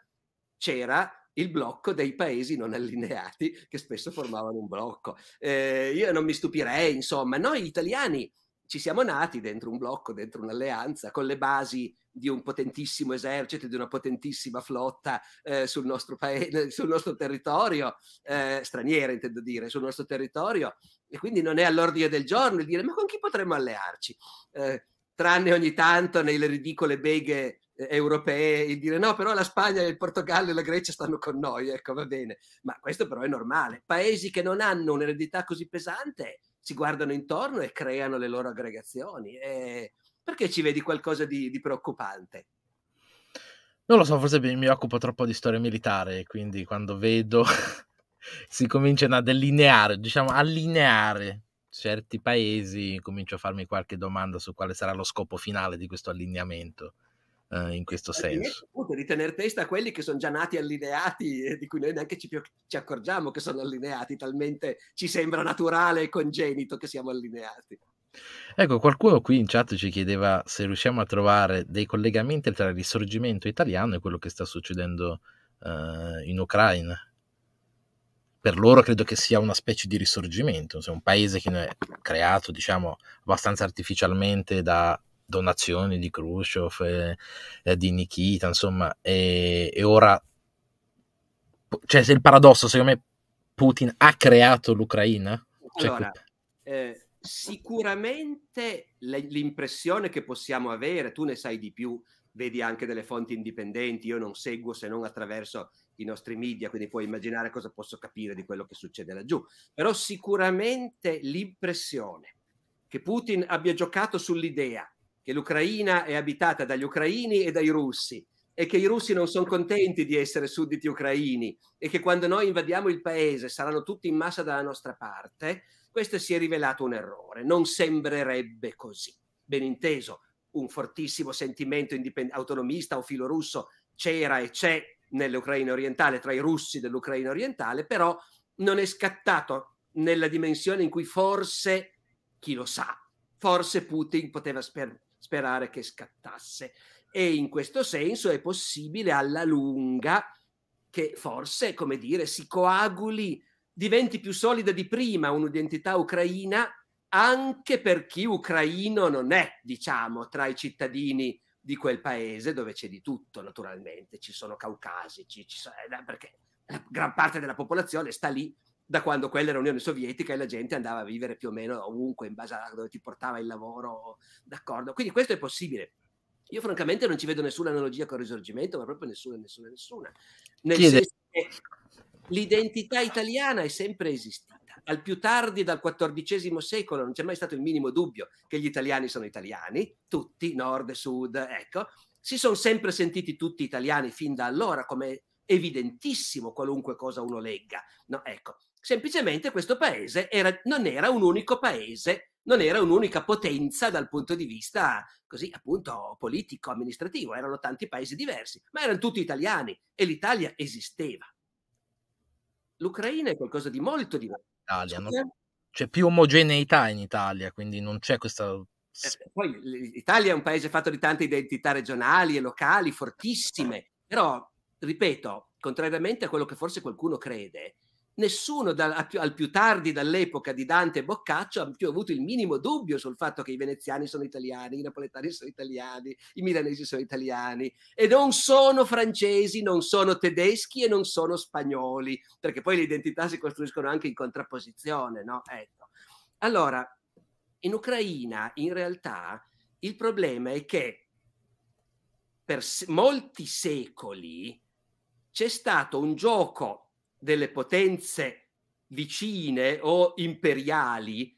c'era il blocco dei paesi non allineati che spesso formavano un blocco. Eh, io non mi stupirei, insomma, noi italiani ci siamo nati dentro un blocco, dentro un'alleanza, con le basi di un potentissimo esercito, di una potentissima flotta eh, sul, nostro paese, sul nostro territorio, eh, straniera intendo dire, sul nostro territorio, e quindi non è all'ordine del giorno il dire ma con chi potremmo allearci? Eh, tranne ogni tanto nelle ridicole beghe europee il dire no, però la Spagna, il Portogallo e la Grecia stanno con noi, ecco va bene, ma questo però è normale. Paesi che non hanno un'eredità così pesante si guardano intorno e creano le loro aggregazioni. E perché ci vedi qualcosa di, di preoccupante? Non lo so, forse mi occupo troppo di storia militare, quindi quando vedo si cominciano a delineare, diciamo allineare certi paesi, comincio a farmi qualche domanda su quale sarà lo scopo finale di questo allineamento eh, in questo Perché senso. Appunto, di tenere testa a quelli che sono già nati allineati e di cui noi neanche ci, ci accorgiamo che sono allineati, talmente ci sembra naturale e congenito che siamo allineati. Ecco, qualcuno qui in chat ci chiedeva se riusciamo a trovare dei collegamenti tra il risorgimento italiano e quello che sta succedendo eh, in Ucraina. Per loro credo che sia una specie di risorgimento, cioè un paese che è creato, diciamo, abbastanza artificialmente da donazioni di Khrushchev, e, e di Nikita, insomma, e, e ora... Cioè, se il paradosso, secondo me, Putin ha creato l'Ucraina? Cioè, allora, cioè... eh, sicuramente l'impressione che possiamo avere, tu ne sai di più, vedi anche delle fonti indipendenti, io non seguo se non attraverso i nostri media, quindi puoi immaginare cosa posso capire di quello che succede laggiù. Però sicuramente l'impressione che Putin abbia giocato sull'idea che l'Ucraina è abitata dagli ucraini e dai russi e che i russi non sono contenti di essere sudditi ucraini e che quando noi invadiamo il paese saranno tutti in massa dalla nostra parte, questo si è rivelato un errore. Non sembrerebbe così. Ben inteso, un fortissimo sentimento indipend- autonomista o filorusso c'era e c'è nell'Ucraina orientale, tra i russi dell'Ucraina orientale, però non è scattato nella dimensione in cui forse, chi lo sa, forse Putin poteva sperare sperare che scattasse. E in questo senso è possibile alla lunga che forse, come dire, si coaguli, diventi più solida di prima un'identità ucraina anche per chi ucraino non è, diciamo, tra i cittadini di quel paese dove c'è di tutto, naturalmente, ci sono caucasici, ci sono, eh, perché la gran parte della popolazione sta lì da quando quella era Unione Sovietica e la gente andava a vivere più o meno ovunque in base a dove ti portava il lavoro, d'accordo? Quindi questo è possibile. Io francamente non ci vedo nessuna analogia col risorgimento, ma proprio nessuna, nessuna, nessuna. Nel Chiede. senso che l'identità italiana è sempre esistita. Al più tardi, dal XIV secolo, non c'è mai stato il minimo dubbio che gli italiani sono italiani, tutti, nord, sud, ecco. Si sono sempre sentiti tutti italiani fin da allora, come evidentissimo qualunque cosa uno legga. No, ecco, semplicemente questo paese era, non era un unico paese, non era un'unica potenza dal punto di vista così appunto politico, amministrativo, erano tanti paesi diversi, ma erano tutti italiani e l'Italia esisteva. L'Ucraina è qualcosa di molto diverso. Italia, no? C'è più omogeneità in Italia, quindi non c'è questa eh, poi l'Italia è un paese fatto di tante identità regionali e locali fortissime, certo. però, ripeto, contrariamente a quello che forse qualcuno crede, nessuno da, al più tardi dall'epoca di Dante e Boccaccio ha più avuto il minimo dubbio sul fatto che i veneziani sono italiani, i napoletani sono italiani, i milanesi sono italiani e non sono francesi, non sono tedeschi e non sono spagnoli, perché poi le identità si costruiscono anche in contrapposizione, no? Ecco. Allora, in Ucraina in realtà il problema è che per molti secoli c'è stato un gioco delle potenze vicine o imperiali,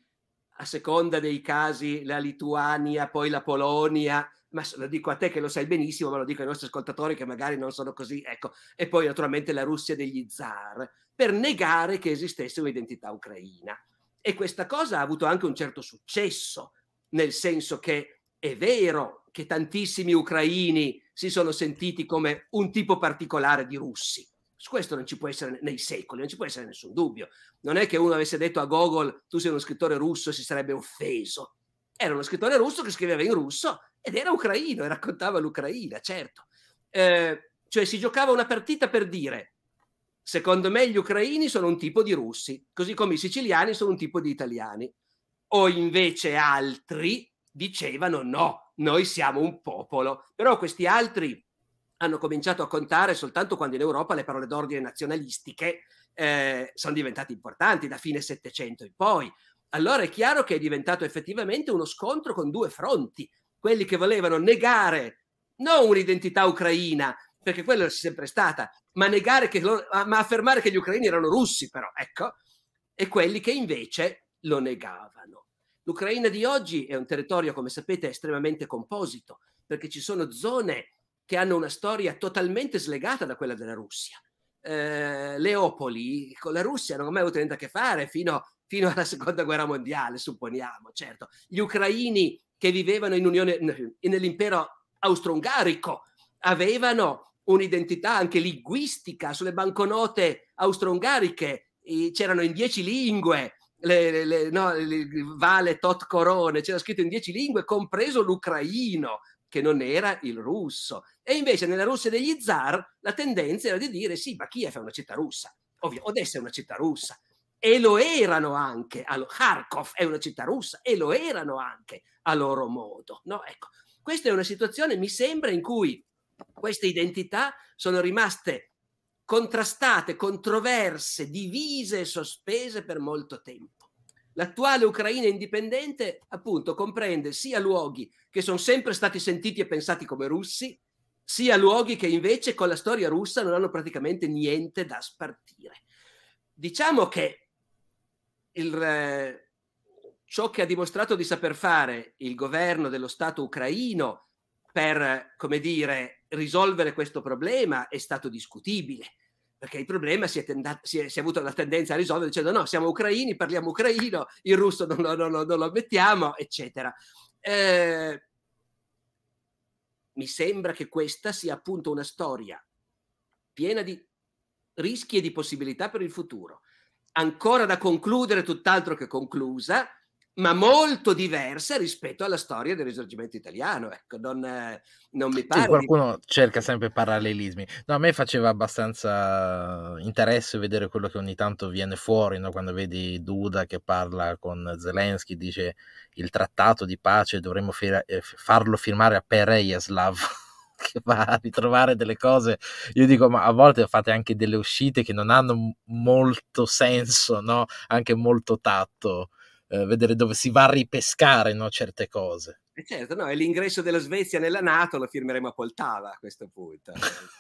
a seconda dei casi la Lituania, poi la Polonia, ma lo dico a te che lo sai benissimo, ma lo dico ai nostri ascoltatori che magari non sono così, ecco, e poi naturalmente la Russia degli zar, per negare che esistesse un'identità ucraina. E questa cosa ha avuto anche un certo successo, nel senso che è vero che tantissimi ucraini si sono sentiti come un tipo particolare di russi, su questo non ci può essere nei secoli, non ci può essere nessun dubbio. Non è che uno avesse detto a Gogol tu sei uno scrittore russo e si sarebbe offeso. Era uno scrittore russo che scriveva in russo ed era ucraino e raccontava l'Ucraina, certo. Eh, cioè si giocava una partita per dire secondo me gli ucraini sono un tipo di russi, così come i siciliani sono un tipo di italiani. O invece altri dicevano no, noi siamo un popolo. Però questi altri hanno cominciato a contare soltanto quando in Europa le parole d'ordine nazionalistiche eh, sono diventate importanti da fine Settecento in poi. Allora è chiaro che è diventato effettivamente uno scontro con due fronti, quelli che volevano negare non un'identità ucraina, perché quella è sempre stata, ma, negare che loro, ma affermare che gli ucraini erano russi, però, ecco, e quelli che invece lo negavano. L'Ucraina di oggi è un territorio, come sapete, estremamente composito, perché ci sono zone che hanno una storia totalmente slegata da quella della Russia. Eh, Leopoli con la Russia non ha mai avuto niente a che fare fino, fino alla seconda guerra mondiale, supponiamo, certo. Gli ucraini che vivevano in unione, nell'impero austro-ungarico avevano un'identità anche linguistica sulle banconote austro-ungariche, c'erano in dieci lingue, le, le, le, no, vale tot corone, c'era scritto in dieci lingue, compreso l'ucraino, che non era il russo. E invece nella Russia degli zar la tendenza era di dire sì, ma Kiev è una città russa, ovvio, Odessa è una città russa, e lo erano anche, allo, Kharkov è una città russa, e lo erano anche a loro modo. No? Ecco, questa è una situazione, mi sembra, in cui queste identità sono rimaste contrastate, controverse, divise e sospese per molto tempo. L'attuale Ucraina indipendente, appunto, comprende sia luoghi che sono sempre stati sentiti e pensati come russi, sia luoghi che invece con la storia russa non hanno praticamente niente da spartire. Diciamo che il, eh, ciò che ha dimostrato di saper fare il governo dello Stato ucraino per, come dire, risolvere questo problema è stato discutibile perché il problema si è, tenda- si, è, si è, avuto la tendenza a risolvere dicendo no, siamo ucraini, parliamo ucraino, il russo non lo, non lo, non lo mettiamo, eccetera. Eh, mi sembra che questa sia appunto una storia piena di rischi e di possibilità per il futuro, ancora da concludere, tutt'altro che conclusa, ma molto diversa rispetto alla storia del risorgimento italiano. Ecco, non, non mi pare. Sì, qualcuno di... cerca sempre parallelismi. No, a me faceva abbastanza interesse vedere quello che ogni tanto viene fuori, no? quando vedi Duda che parla con Zelensky, dice il trattato di pace dovremmo fir- eh, farlo firmare a Pereyaslav che va a ritrovare delle cose. Io dico, ma a volte fate anche delle uscite che non hanno molto senso, no? Anche molto tatto. Eh, vedere dove si va a ripescare no, certe cose. E eh, certo, no, è l'ingresso della Svezia nella Nato, lo firmeremo a Poltava a questo punto.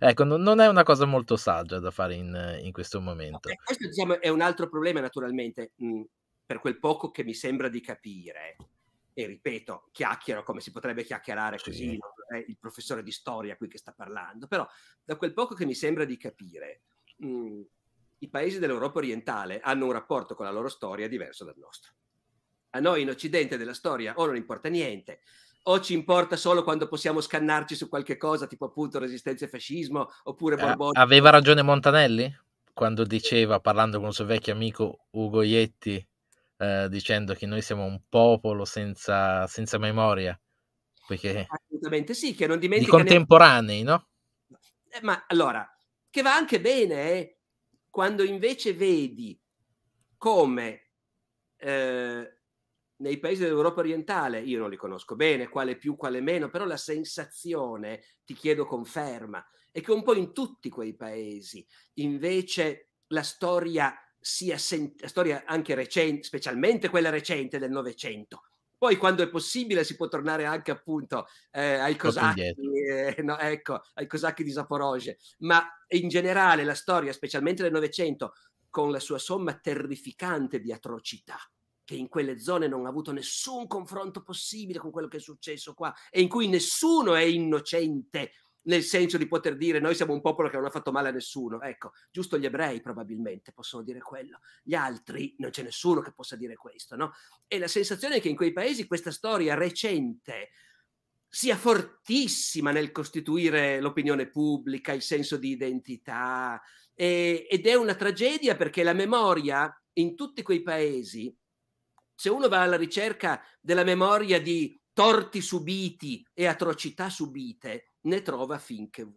ecco, non è una cosa molto saggia da fare in, in questo momento. No, questo diciamo, è un altro problema, naturalmente, mh, per quel poco che mi sembra di capire. E ripeto, chiacchiero come si potrebbe chiacchierare sì. così, è il professore di storia qui che sta parlando, però da quel poco che mi sembra di capire, mh, i paesi dell'Europa orientale hanno un rapporto con la loro storia diverso dal nostro. A noi in Occidente della storia o non importa niente, o ci importa solo quando possiamo scannarci su qualche cosa, tipo appunto resistenza e fascismo, oppure eh, Borbone. aveva ragione Montanelli quando diceva, parlando con il suo vecchio amico Ugo Ietti, eh, dicendo che noi siamo un popolo senza, senza memoria. Perché... Assolutamente sì, che non dimentichiamo. I contemporanei, neanche... no? Eh, ma allora, che va anche bene, eh? Quando invece vedi come eh, nei paesi dell'Europa orientale, io non li conosco bene, quale più, quale meno, però la sensazione, ti chiedo conferma, è che un po' in tutti quei paesi invece la storia, sia sen- la storia anche recente, specialmente quella recente del Novecento, poi quando è possibile si può tornare anche appunto eh, ai, cosacchi, eh, no, ecco, ai cosacchi di Zaporoghe, ma in generale la storia, specialmente del Novecento, con la sua somma terrificante di atrocità, che in quelle zone non ha avuto nessun confronto possibile con quello che è successo qua e in cui nessuno è innocente nel senso di poter dire noi siamo un popolo che non ha fatto male a nessuno. Ecco, giusto gli ebrei probabilmente possono dire quello, gli altri non c'è nessuno che possa dire questo, no? E la sensazione è che in quei paesi questa storia recente sia fortissima nel costituire l'opinione pubblica, il senso di identità, e, ed è una tragedia perché la memoria in tutti quei paesi, se uno va alla ricerca della memoria di torti subiti e atrocità subite, ne trova finché vuole.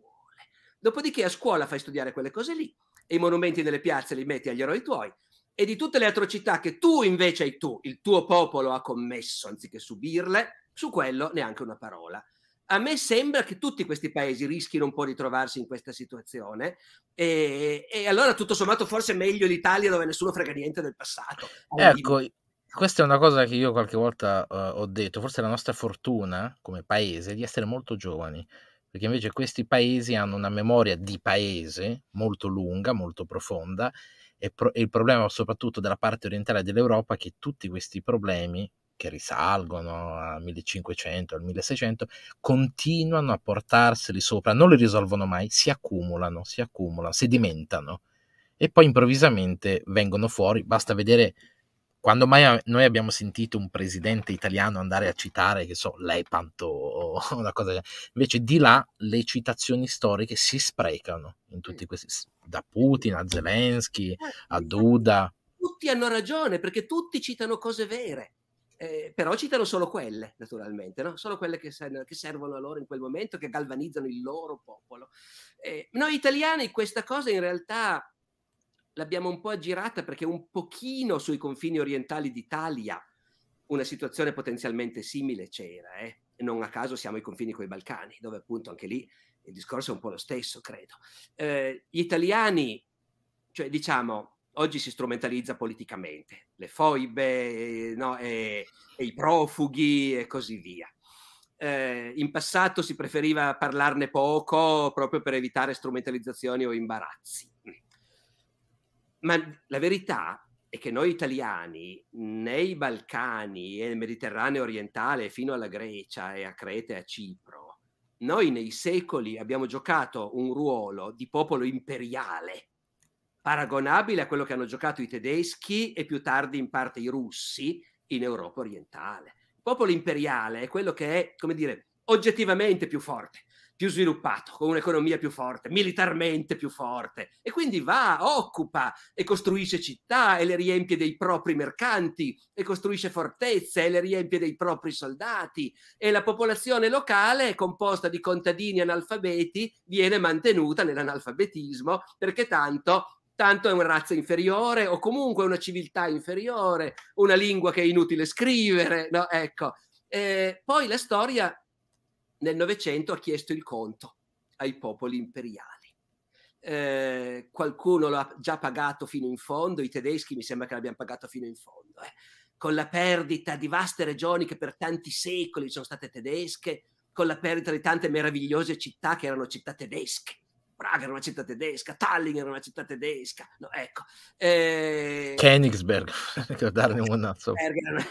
Dopodiché a scuola fai studiare quelle cose lì e i monumenti delle piazze li metti agli eroi tuoi e di tutte le atrocità che tu invece hai tu, il tuo popolo ha commesso anziché subirle, su quello neanche una parola. A me sembra che tutti questi paesi rischino un po' di trovarsi in questa situazione e, e allora tutto sommato forse è meglio l'Italia dove nessuno frega niente del passato. Ecco, Quindi... questa è una cosa che io qualche volta uh, ho detto, forse è la nostra fortuna come paese di essere molto giovani perché invece questi paesi hanno una memoria di paese molto lunga, molto profonda, e, pro- e il problema soprattutto della parte orientale dell'Europa è che tutti questi problemi, che risalgono al 1500, al 1600, continuano a portarseli sopra, non li risolvono mai, si accumulano, si accumulano, sedimentano, e poi improvvisamente vengono fuori, basta vedere quando mai noi abbiamo sentito un presidente italiano andare a citare, che so, Lepanto o una cosa del genere, invece di là le citazioni storiche si sprecano in tutti questi, da Putin a Zelensky eh, a Duda. Tutti hanno ragione perché tutti citano cose vere. Eh, però citano solo quelle, naturalmente, no? solo quelle che, ser- che, servono a loro in quel momento, che galvanizzano il loro popolo. Eh, noi italiani questa cosa in realtà l'abbiamo un po' aggirata perché un pochino sui confini orientali d'Italia una situazione potenzialmente simile c'era, eh? non a caso siamo ai confini con i Balcani, dove appunto anche lì il discorso è un po' lo stesso, credo. Eh, gli italiani, cioè diciamo, oggi si strumentalizza politicamente, le foibe, no, e, e i profughi e così via. Eh, in passato si preferiva parlarne poco proprio per evitare strumentalizzazioni o imbarazzi. Ma la verità è che noi italiani nei Balcani e nel Mediterraneo orientale fino alla Grecia e a Creta e a Cipro, noi nei secoli abbiamo giocato un ruolo di popolo imperiale paragonabile a quello che hanno giocato i tedeschi e più tardi in parte i russi in Europa orientale. Il popolo imperiale è quello che è, come dire, oggettivamente più forte più sviluppato, con un'economia più forte, militarmente più forte e quindi va, occupa e costruisce città e le riempie dei propri mercanti e costruisce fortezze e le riempie dei propri soldati e la popolazione locale composta di contadini analfabeti viene mantenuta nell'analfabetismo perché tanto tanto è una razza inferiore o comunque una civiltà inferiore, una lingua che è inutile scrivere, no? Ecco. Eh, poi la storia nel Novecento ha chiesto il conto ai popoli imperiali. Eh, qualcuno l'ha già pagato fino in fondo, i tedeschi mi sembra che l'abbiano pagato fino in fondo, eh. con la perdita di vaste regioni che per tanti secoli sono state tedesche, con la perdita di tante meravigliose città che erano città tedesche. Praga era una città tedesca, Tallinn era una città tedesca, no, ecco. Eh, Königsberg, ricordarne una. So.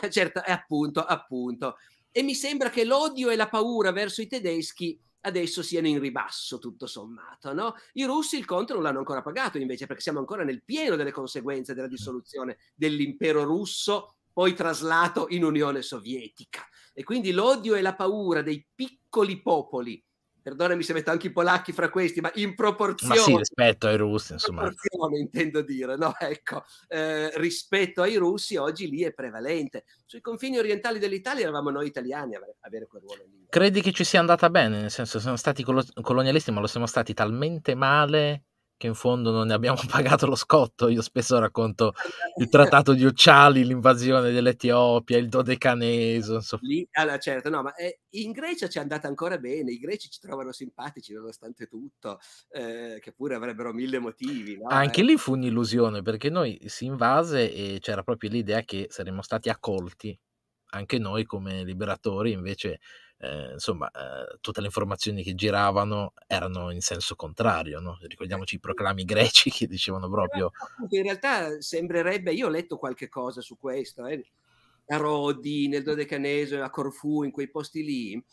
Certo, appunto, appunto e mi sembra che l'odio e la paura verso i tedeschi adesso siano in ribasso, tutto sommato. No? I russi il conto non l'hanno ancora pagato, invece, perché siamo ancora nel pieno delle conseguenze della dissoluzione dell'impero russo, poi traslato in Unione Sovietica. E quindi l'odio e la paura dei piccoli popoli perdonami se metto anche i polacchi fra questi, ma in proporzione... Ma sì, rispetto ai russi, insomma. in proporzione, intendo dire, no? Ecco, eh, rispetto ai russi oggi lì è prevalente. Sui confini orientali dell'Italia eravamo noi italiani a avere quel ruolo lì. Credi che ci sia andata bene? Nel senso, siamo stati colonialisti, ma lo siamo stati talmente male che in fondo non ne abbiamo pagato lo scotto. Io spesso racconto il trattato di Ucciali, l'invasione dell'Etiopia, il dodecaneso. Insomma. Lì, allora, certo, no, ma eh, in Grecia ci è andata ancora bene, i greci ci trovano simpatici nonostante tutto, eh, che pure avrebbero mille motivi. No? Anche eh. lì fu un'illusione, perché noi si invase e c'era proprio l'idea che saremmo stati accolti, anche noi come liberatori, invece eh, insomma, eh, tutte le informazioni che giravano erano in senso contrario. No? Ricordiamoci i proclami greci che dicevano proprio. In realtà sembrerebbe, io ho letto qualche cosa su questo, eh, a Rodi, nel Dodecaneso, a Corfù, in quei posti lì.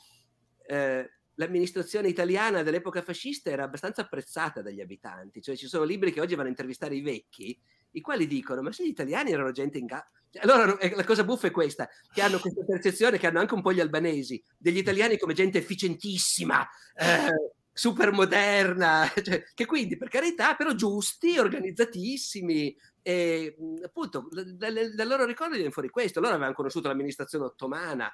Eh, l'amministrazione italiana dell'epoca fascista era abbastanza apprezzata dagli abitanti, cioè ci sono libri che oggi vanno a intervistare i vecchi, i quali dicono: Ma se gli italiani erano gente in ga- allora eh, la cosa buffa è questa, che hanno questa percezione che hanno anche un po' gli albanesi, degli italiani come gente efficientissima, eh, super moderna, cioè, che quindi per carità però giusti, organizzatissimi, e appunto dal loro ricordo viene fuori questo, loro avevano conosciuto l'amministrazione ottomana,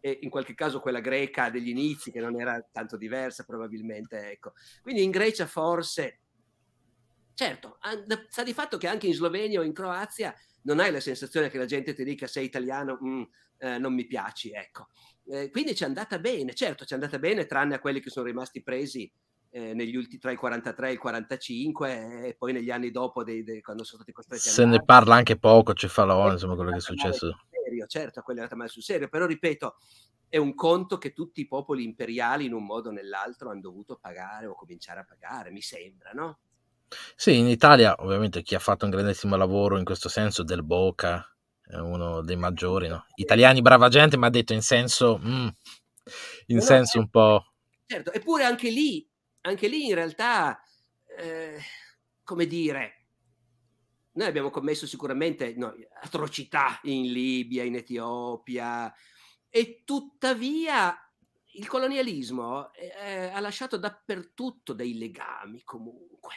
e in qualche caso quella greca degli inizi, che non era tanto diversa probabilmente. Ecco. Quindi in Grecia forse, certo, sa di fatto che anche in Slovenia o in Croazia non hai la sensazione che la gente ti dica sei italiano, mm, eh, non mi piaci, ecco. Eh, quindi ci è andata bene, certo ci è andata bene, tranne a quelli che sono rimasti presi eh, ulti, tra i 43 e i 45 eh, e poi negli anni dopo dei, dei, quando sono stati costretti se a... Se ne parla anche poco, Cefalone, insomma quello che è successo. Serio, certo, quello è andato male sul serio, però ripeto, è un conto che tutti i popoli imperiali in un modo o nell'altro hanno dovuto pagare o cominciare a pagare, mi sembra, no? Sì, in Italia ovviamente chi ha fatto un grandissimo lavoro in questo senso del Boca è uno dei maggiori, no? Italiani brava gente, ma ha detto in senso mm, in Però, senso un po' Certo, eppure anche lì, anche lì in realtà eh, come dire noi abbiamo commesso sicuramente no, atrocità in Libia, in Etiopia e tuttavia il colonialismo eh, ha lasciato dappertutto dei legami comunque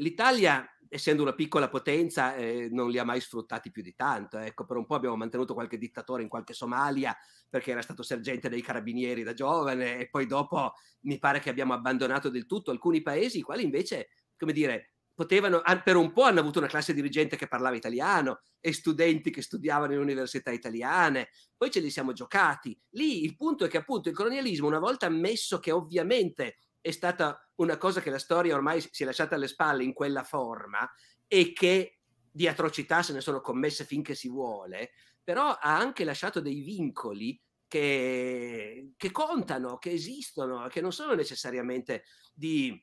l'Italia, essendo una piccola potenza, eh, non li ha mai sfruttati più di tanto. Eh. Ecco, per un po' abbiamo mantenuto qualche dittatore in qualche Somalia perché era stato sergente dei carabinieri da giovane e poi dopo mi pare che abbiamo abbandonato del tutto alcuni paesi, i quali invece, come dire, potevano, per un po' hanno avuto una classe dirigente che parlava italiano e studenti che studiavano in università italiane, poi ce li siamo giocati. Lì il punto è che appunto il colonialismo, una volta ammesso che ovviamente è stata una cosa che la storia ormai si è lasciata alle spalle in quella forma e che di atrocità se ne sono commesse finché si vuole, però ha anche lasciato dei vincoli che, che contano, che esistono, che non sono necessariamente di,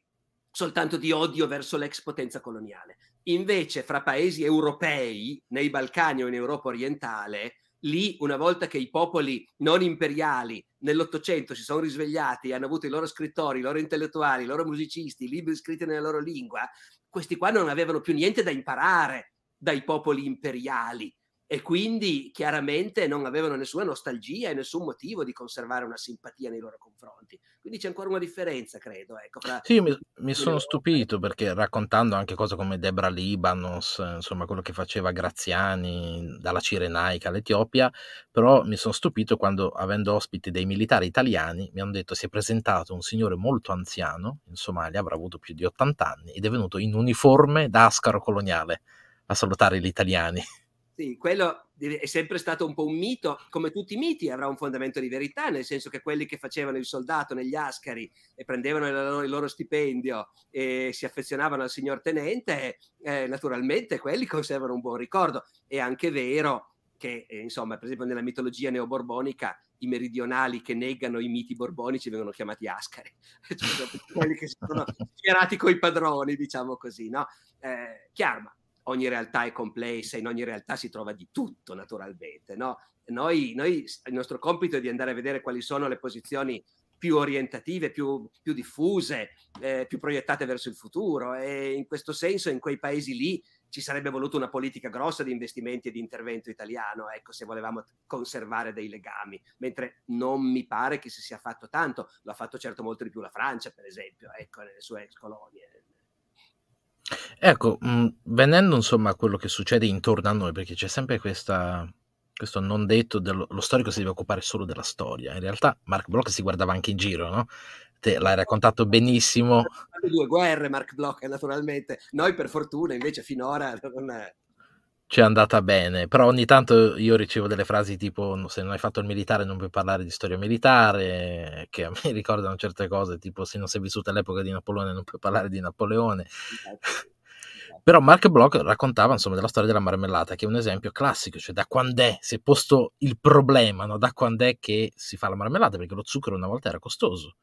soltanto di odio verso l'ex potenza coloniale. Invece, fra paesi europei, nei Balcani o in Europa orientale, lì una volta che i popoli non imperiali nell'Ottocento si sono risvegliati, e hanno avuto i loro scrittori, i loro intellettuali, i loro musicisti, i libri scritti nella loro lingua, questi qua non avevano più niente da imparare dai popoli imperiali e quindi chiaramente non avevano nessuna nostalgia e nessun motivo di conservare una simpatia nei loro confronti. Quindi c'è ancora una differenza, credo. Ecco, fra... Sì, mi, mi sono stupito perché raccontando anche cose come Debra Libanos, insomma quello che faceva Graziani dalla Cirenaica all'Etiopia, però mi sono stupito quando, avendo ospiti dei militari italiani, mi hanno detto si è presentato un signore molto anziano, in Somalia avrà avuto più di 80 anni, ed è venuto in uniforme da ascaro coloniale a salutare gli italiani. Sì, quello è sempre stato un po' un mito, come tutti i miti avrà un fondamento di verità, nel senso che quelli che facevano il soldato negli ascari e prendevano il loro, il loro stipendio e si affezionavano al signor tenente, eh, naturalmente quelli conservano un buon ricordo. È anche vero che, eh, insomma, per esempio nella mitologia neoborbonica i meridionali che negano i miti borbonici vengono chiamati ascari, cioè, quelli che si sono schierati coi padroni, diciamo così, no? Eh, chiaro, ogni realtà è complessa, in ogni realtà si trova di tutto naturalmente. No? Noi, noi, il nostro compito è di andare a vedere quali sono le posizioni più orientative, più, più diffuse, eh, più proiettate verso il futuro e in questo senso in quei paesi lì ci sarebbe voluta una politica grossa di investimenti e di intervento italiano, ecco, se volevamo conservare dei legami, mentre non mi pare che si sia fatto tanto, l'ha fatto certo molto di più la Francia, per esempio, ecco, nelle sue ex colonie. Ecco, mm, venendo insomma a quello che succede intorno a noi, perché c'è sempre questa questo non detto dello lo storico si deve occupare solo della storia. In realtà Mark Bloch si guardava anche in giro, no, te l'hai raccontato benissimo. Due guerre Mark Bloch naturalmente. Noi per fortuna invece finora non ci è andata bene, però ogni tanto io ricevo delle frasi tipo se non hai fatto il militare non puoi parlare di storia militare, che a me ricordano certe cose, tipo se non sei vissuto all'epoca di Napoleone non puoi parlare di Napoleone. però Mark Bloch raccontava insomma della storia della marmellata, che è un esempio classico, cioè da quando è si è posto il problema, no? da quando è che si fa la marmellata, perché lo zucchero una volta era costoso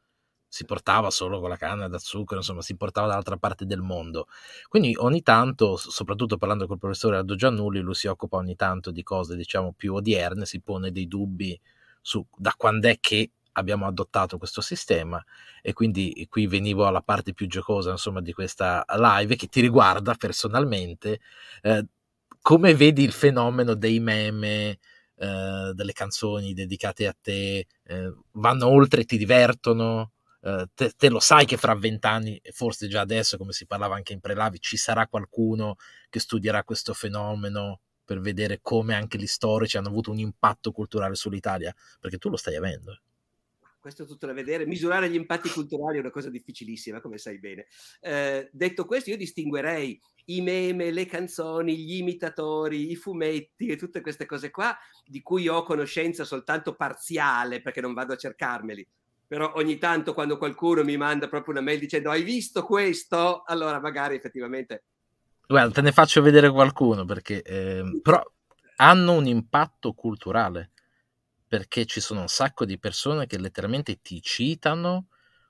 si portava solo con la canna da zucchero, insomma, si portava da dall'altra parte del mondo. Quindi ogni tanto, soprattutto parlando col professore Aldo Giannulli, lui si occupa ogni tanto di cose, diciamo, più odierne, si pone dei dubbi su da quando è che abbiamo adottato questo sistema e quindi qui venivo alla parte più giocosa, insomma, di questa live che ti riguarda personalmente. Eh, come vedi il fenomeno dei meme, eh, delle canzoni dedicate a te, eh, vanno oltre, ti divertono? eh, te, te, lo sai che fra vent'anni, forse già adesso, come si parlava anche in prelavi, ci sarà qualcuno che studierà questo fenomeno per vedere come anche gli storici hanno avuto un impatto culturale sull'Italia, perché tu lo stai avendo. Eh. Questo è tutto da vedere. Misurare gli impatti culturali è una cosa difficilissima, come sai bene. Eh, detto questo, io distinguerei i meme, le canzoni, gli imitatori, i fumetti e tutte queste cose qua, di cui ho conoscenza soltanto parziale, perché non vado a cercarmeli, però ogni tanto quando qualcuno mi manda proprio una mail dicendo hai visto questo, allora magari effettivamente... Guarda, te ne faccio vedere qualcuno perché eh, però hanno un impatto culturale perché ci sono un sacco di persone che letteralmente ti citano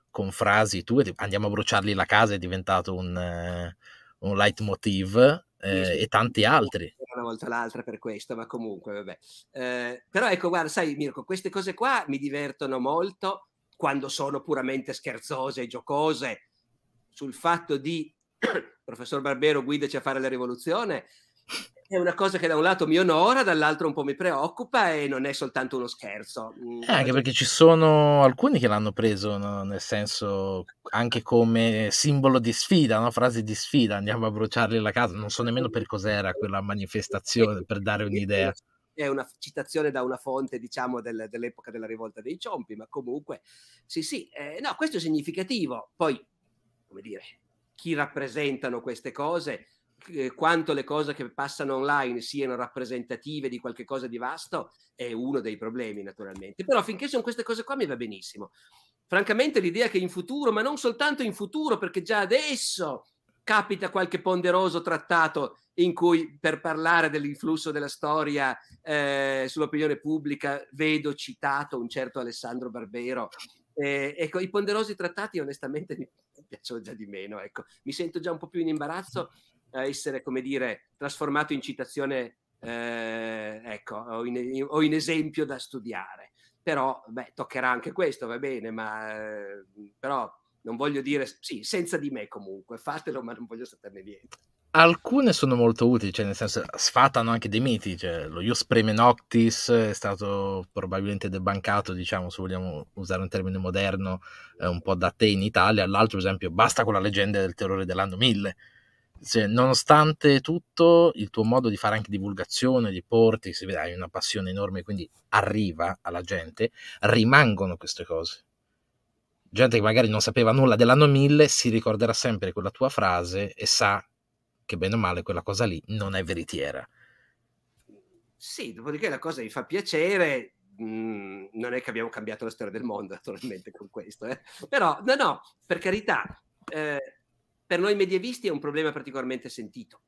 con frasi tue, andiamo a bruciargli la casa è diventato un, eh, un leitmotiv eh, e tanti altri. Una volta l'altra per questo, ma comunque, vabbè. Eh, però ecco, guarda, sai Mirko, queste cose qua mi divertono molto quando sono puramente scherzose e giocose, sul fatto di professor Barbero guidaci a fare la rivoluzione, è una cosa che da un lato mi onora, dall'altro un po' mi preoccupa e non è soltanto uno scherzo. Mm, eh, anche cioè perché ci sono alcuni che l'hanno preso, no? nel senso anche come simbolo di sfida, no? frasi di sfida, andiamo a bruciarli la casa, non so nemmeno per cos'era quella manifestazione, per dare un'idea è una citazione da una fonte, diciamo, del, dell'epoca della rivolta dei Ciompi, ma comunque, sì, sì, eh, no, questo è significativo. Poi, come dire, chi rappresentano queste cose, eh, quanto le cose che passano online siano rappresentative di qualche cosa di vasto, è uno dei problemi, naturalmente. Però finché sono queste cose qua mi va benissimo. Francamente l'idea che in futuro, ma non soltanto in futuro, perché già adesso capita qualche ponderoso trattato in cui per parlare dell'influsso della storia eh, sull'opinione pubblica vedo citato un certo Alessandro Barbero. Eh, ecco, i ponderosi trattati onestamente mi piacciono già di meno, ecco. mi sento già un po' più in imbarazzo a essere, come dire, trasformato in citazione eh, ecco, o in, o in, esempio da studiare. Però, beh, toccherà anche questo, va bene, ma eh, però non voglio dire sì, senza di me comunque, fatelo, ma non voglio saperne niente. Alcune sono molto utili, cioè nel senso sfatano anche dei miti, cioè lo Ius Preme Noctis è stato probabilmente debancato, diciamo, se vogliamo usare un termine moderno, eh, un po' da te in Italia, l'altro esempio basta con la leggenda del terrore dell'anno 1000. Cioè, nonostante tutto, il tuo modo di fare anche divulgazione, di porti, si vede, hai una passione enorme, quindi arriva alla gente, rimangono queste cose gente che magari non sapeva nulla dell'anno 1000 si ricorderà sempre quella tua frase e sa che bene o male quella cosa lì non è veritiera. Sì, dopodiché la cosa mi fa piacere, Mm, non è che abbiamo cambiato la storia del mondo naturalmente con questo, eh. però no, no, per carità, eh, per noi medievisti è un problema particolarmente sentito,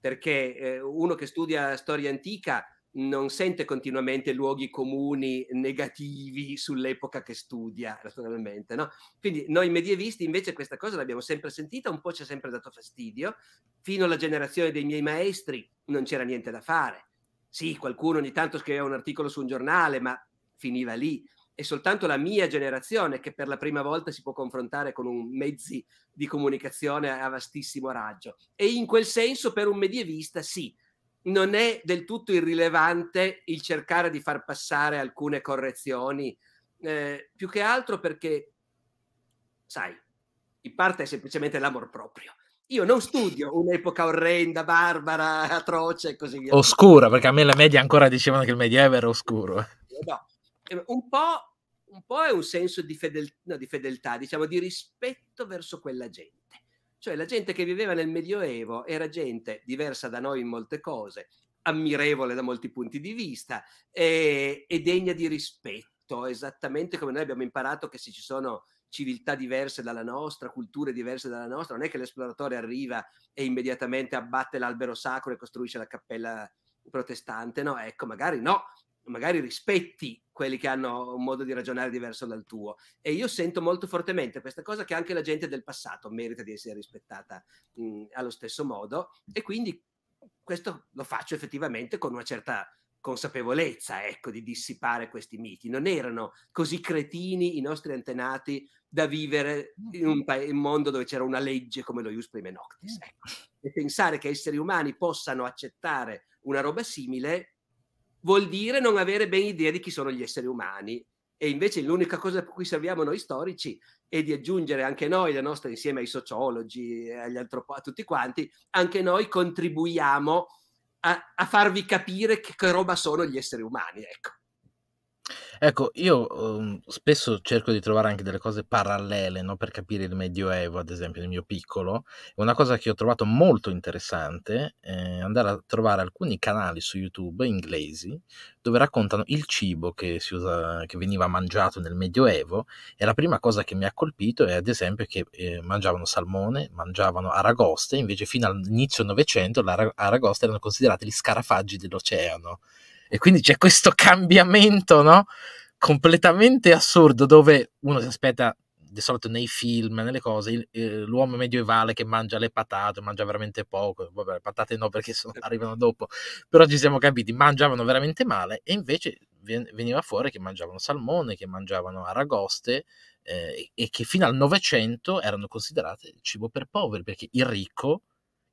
perché eh, uno che studia storia antica non sente continuamente luoghi comuni negativi sull'epoca che studia, naturalmente. No? Quindi noi medievisti invece questa cosa l'abbiamo sempre sentita, un po' ci ha sempre dato fastidio, fino alla generazione dei miei maestri non c'era niente da fare. Sì, qualcuno ogni tanto scriveva un articolo su un giornale, ma finiva lì. È soltanto la mia generazione che per la prima volta si può confrontare con un mezzi di comunicazione a vastissimo raggio. E in quel senso per un medievista sì, non è del tutto irrilevante il cercare di far passare alcune correzioni, eh, più che altro perché, sai, in parte è semplicemente l'amor proprio. Io non studio un'epoca orrenda, barbara, atroce e così via. Oscura, perché a me la media ancora dicevano che il medievo era oscuro. Eh. No, eh, un po', un po' è un senso di, fedeltà, no, di fedeltà, diciamo di rispetto verso quella gente cioè la gente che viveva nel Medioevo era gente diversa da noi in molte cose, ammirevole da molti punti di vista e, eh, e degna di rispetto, esattamente come noi abbiamo imparato che se ci sono civiltà diverse dalla nostra, culture diverse dalla nostra, non è che l'esploratore arriva e immediatamente abbatte l'albero sacro e costruisce la cappella protestante, no, ecco, magari no, magari rispetti quelli che hanno un modo di ragionare diverso dal tuo. E io sento molto fortemente questa cosa che anche la gente del passato merita di essere rispettata mh, mhmm, allo stesso modo e quindi questo lo faccio effettivamente con una certa consapevolezza, ecco, di dissipare questi miti. Non erano così cretini i nostri antenati da vivere in un, pa- in un mondo dove c'era una legge come lo Ius Prime Noctis. Mm. Ecco. E pensare che esseri umani possano accettare una roba simile vuol dire non avere ben idea di chi sono gli esseri umani. E invece l'unica cosa per cui serviamo noi storici è di aggiungere anche noi, la nostra, insieme ai sociologi, agli antropologi, a tutti quanti, anche noi contribuiamo a, a farvi capire che, che roba sono gli esseri umani. Ecco. Ecco, io ehm, spesso cerco di trovare anche delle cose parallele, no, per capire il Medioevo, ad esempio, nel mio piccolo. Una cosa che ho trovato molto interessante è andare a trovare alcuni canali su YouTube inglesi dove raccontano il cibo che, si usa, che veniva mangiato nel Medioevo e la prima cosa che mi ha colpito è ad esempio che eh, mangiavano salmone, mangiavano aragoste, invece fino all'inizio del Novecento le aragoste erano considerate gli scarafaggi dell'oceano e quindi c'è questo cambiamento, no? Completamente assurdo, dove uno si aspetta di solito nei film, nelle cose, eh, l'uomo medievale che mangia le patate, mangia veramente poco, vabbè, le patate no perché sono, arrivano dopo, però ci siamo capiti, mangiavano veramente male e invece veniva fuori che mangiavano salmone, che mangiavano aragoste eh, e che fino al Novecento erano considerate cibo per poveri perché il ricco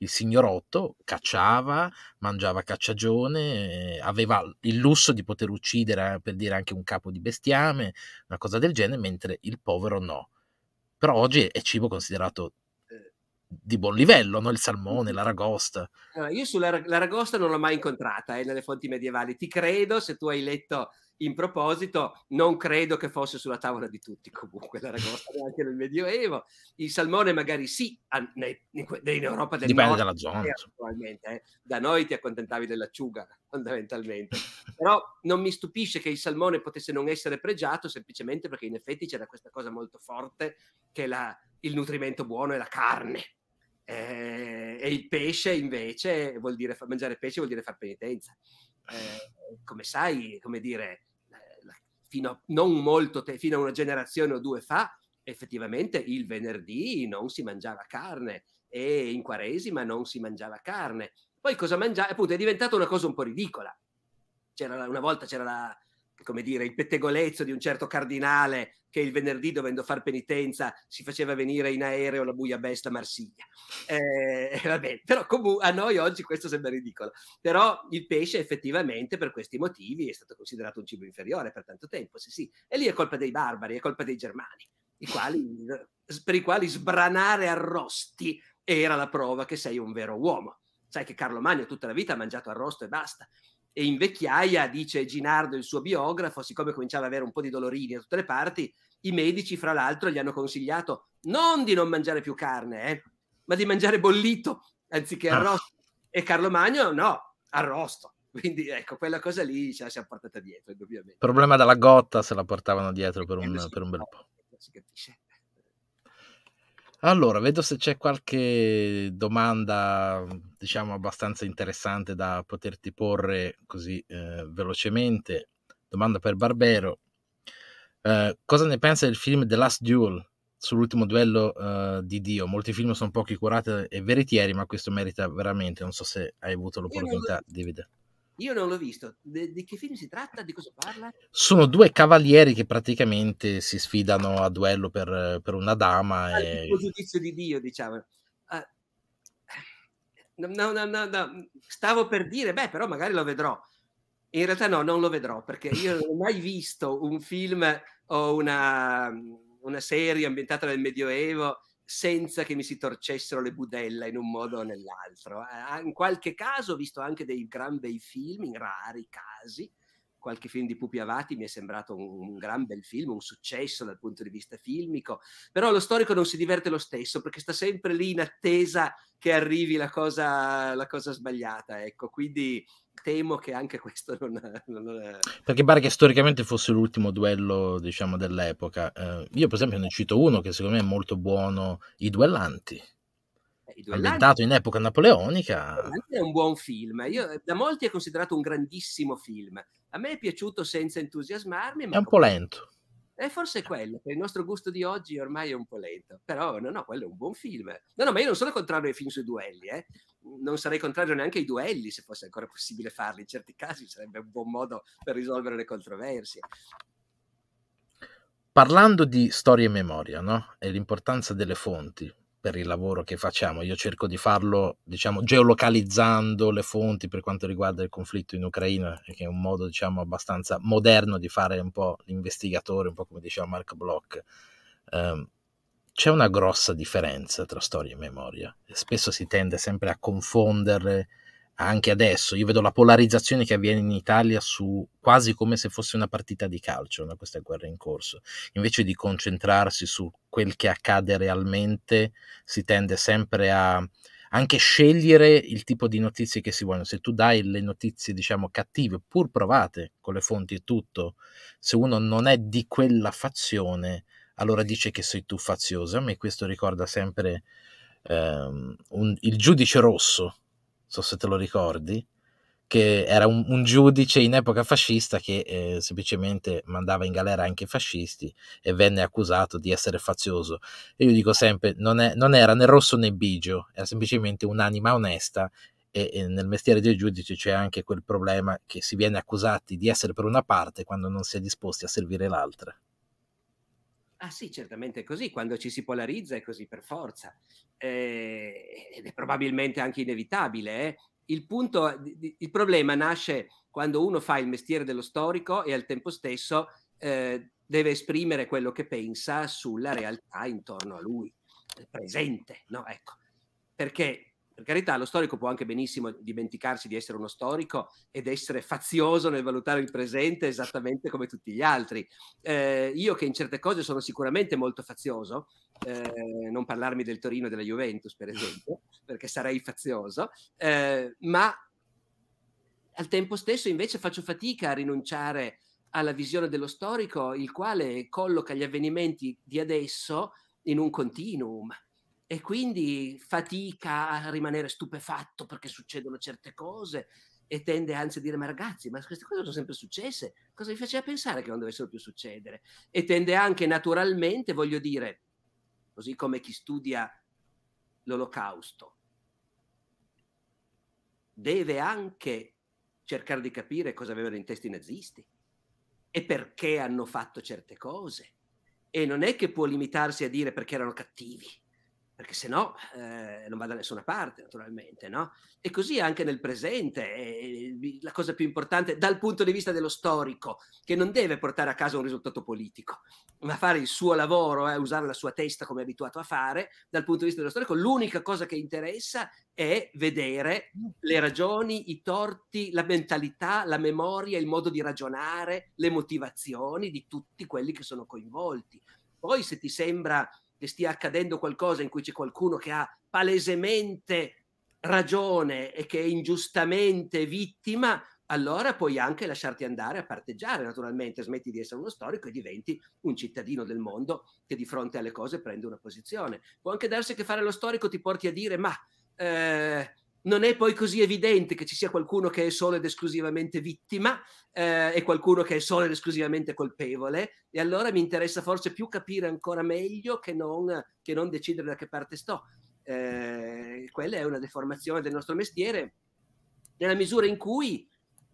il signorotto cacciava, mangiava cacciagione, aveva il lusso di poter uccidere, eh, per dire, anche un capo di bestiame, una cosa del genere, mentre il povero no. Però oggi è cibo considerato eh, di buon livello, no? il salmone, l'aragosta. Allora, io sull'aragosta non l'ho mai incontrata eh, nelle fonti medievali. Ti credo se tu hai letto in proposito, non credo che fosse sulla tavola di tutti comunque l'aragosta neanche nel Medioevo. Il salmone magari sì, in Europa del Dipende Nord. Dipende dalla zona. Eh. Da noi ti accontentavi dell'acciuga, fondamentalmente. Però non mi stupisce che il salmone potesse non essere pregiato semplicemente perché in effetti c'era questa cosa molto forte che la, il nutrimento buono è la carne. Eh, e il pesce invece vuol dire mangiare pesce vuol dire far penitenza. Eh, come sai, come dire, fino a non molto te- fino a una generazione o due fa, effettivamente il venerdì non si mangiava carne e in quaresima non si mangiava carne. Poi cosa mangiava? Appunto, è diventata una cosa un po' ridicola. C'era, una volta c'era la, come dire, il pettegolezzo di un certo cardinale che il venerdì, dovendo far penitenza, si faceva venire in aereo la buia besta Marsiglia. Eh, vabbè, però comunque a noi oggi questo sembra ridicolo. Però il pesce effettivamente per questi motivi è stato considerato un cibo inferiore per tanto tempo, sì sì. E lì è colpa dei barbari, è colpa dei germani, i quali, per i quali sbranare arrosti era la prova che sei un vero uomo. Sai che Carlo Magno tutta la vita ha mangiato arrosto e basta e in vecchiaia, dice Ginardo, il suo biografo, siccome cominciava ad avere un po' di dolorini da tutte le parti, i medici, fra l'altro, gli hanno consigliato non di non mangiare più carne, eh, ma di mangiare bollito anziché ah. arrosto. E Carlo Magno, no, arrosto. Quindi ecco, quella cosa lì ce la siamo portata dietro, indubbiamente. Il problema della gotta se la portavano dietro per eh, un, per un bel po'. Si capisce. Allora, vedo se c'è qualche domanda, diciamo, abbastanza interessante da poterti porre così eh, velocemente. Domanda per Barbero. Eh, cosa ne pensa del film The Last Duel sull'ultimo duello eh, di Dio? Molti film sono pochi curati e veritieri, ma questo merita veramente. Non so se hai avuto l'opportunità di vedere. Io non l'ho visto. De- di che film si tratta? Di cosa parla? Sono due cavalieri che praticamente si sfidano a duello per, per una dama. Al ah, e... giudizio di Dio, diciamo. Uh, no, no, no, no, Stavo per dire, beh, però magari lo vedrò. In realtà no, non lo vedrò perché io non ho mai visto un film o una, una serie ambientata nel Medioevo senza che mi si torcessero le budella in un modo o nell'altro. in qualche caso ho visto anche dei gran bei film, in rari casi, qualche film di Pupi Avati mi è sembrato un, un, gran bel film, un successo dal punto di vista filmico, però lo storico non si diverte lo stesso perché sta sempre lì in attesa che arrivi la cosa, la cosa sbagliata, ecco, quindi temo che anche questo non, non è... Perché pare che storicamente fosse l'ultimo duello, diciamo, dell'epoca. Eh, io, per esempio, ne cito uno che secondo me è molto buono, I Duellanti. Eh, I in epoca napoleonica. È un buon film. Io, eh, da molti è considerato un grandissimo film. A me è piaciuto senza entusiasmarmi. Ma è un po' lento. È forse quello, per il nostro gusto di oggi ormai è un po' lento, però no, no, quello è un buon film. No, no, ma io non sono contrario ai film sui duelli, eh non sarei contrario neanche ai duelli se fosse ancora possibile farli, in certi casi sarebbe un buon modo per risolvere le controversie. Parlando di storia e memoria no? e l'importanza delle fonti per il lavoro che facciamo, io cerco di farlo diciamo, geolocalizzando le fonti per quanto riguarda il conflitto in Ucraina, che è un modo diciamo, abbastanza moderno di fare un po' l'investigatore, un po' come diceva Mark Bloch. Um, c'è una grossa differenza tra storia e memoria. Spesso si tende sempre a confondere anche adesso. Io vedo la polarizzazione che avviene in Italia su quasi come se fosse una partita di calcio, una, questa guerra in corso. Invece di concentrarsi su quel che accade realmente, si tende sempre a anche scegliere il tipo di notizie che si vogliono. Se tu dai le notizie, diciamo, cattive, pur provate con le fonti e tutto, se uno non è di quella fazione, allora dice che sei tu fazioso. A me questo ricorda sempre ehm, un, il giudice rosso, so se te lo ricordi, che era un, un giudice in epoca fascista che eh, semplicemente mandava in galera anche i fascisti e venne accusato di essere fazioso. E io dico sempre, non, è, non era né rosso né bigio, era semplicemente un'anima onesta e, nel mestiere del giudice c'è anche quel problema che si viene accusati di essere per una parte quando non si è disposti a servire l'altra. Ah sì, certamente è così, quando ci si polarizza è così per forza, eh, ed è probabilmente anche inevitabile. Eh. Il, punto, il problema nasce quando uno fa il mestiere dello storico e al tempo stesso eh, deve esprimere quello che pensa sulla realtà intorno a lui, presente, no? Ecco, perché per carità, lo storico può anche benissimo dimenticarsi di essere uno storico ed essere fazioso nel valutare il presente esattamente come tutti gli altri. Eh, io che in certe cose sono sicuramente molto fazioso, eh, non parlarmi del Torino e della Juventus per esempio, perché sarei fazioso, eh, ma al tempo stesso invece faccio fatica a rinunciare alla visione dello storico, il quale colloca gli avvenimenti di adesso in un continuum e quindi fatica a rimanere stupefatto perché succedono certe cose e tende anzi a dire ma ragazzi ma queste cose sono sempre successe cosa vi faceva pensare che non dovessero più succedere e tende anche naturalmente voglio dire così come chi studia l'olocausto deve anche cercare di capire cosa avevano in testa i nazisti e perché hanno fatto certe cose e non è che può limitarsi a dire perché erano cattivi perché se no eh, non va da nessuna parte naturalmente, no? E così anche nel presente, eh, la cosa più importante dal punto di vista dello storico, che non deve portare a casa un risultato politico, ma fare il suo lavoro, eh, usare la sua testa come è abituato a fare, dal punto di vista dello storico l'unica cosa che interessa è vedere le ragioni, i torti, la mentalità, la memoria, il modo di ragionare, le motivazioni di tutti quelli che sono coinvolti. Poi se ti sembra che stia accadendo qualcosa in cui c'è qualcuno che ha palesemente ragione e che è ingiustamente vittima, allora puoi anche lasciarti andare a parteggiare, naturalmente, smetti di essere uno storico e diventi un cittadino del mondo che di fronte alle cose prende una posizione. Può anche darsi che fare lo storico ti porti a dire, ma eh, non è poi così evidente che ci sia qualcuno che è solo ed esclusivamente vittima eh, e qualcuno che è solo ed esclusivamente colpevole e allora mi interessa forse più capire ancora meglio che non, che non decidere da che parte sto. Eh, quella è una deformazione del nostro mestiere nella misura in cui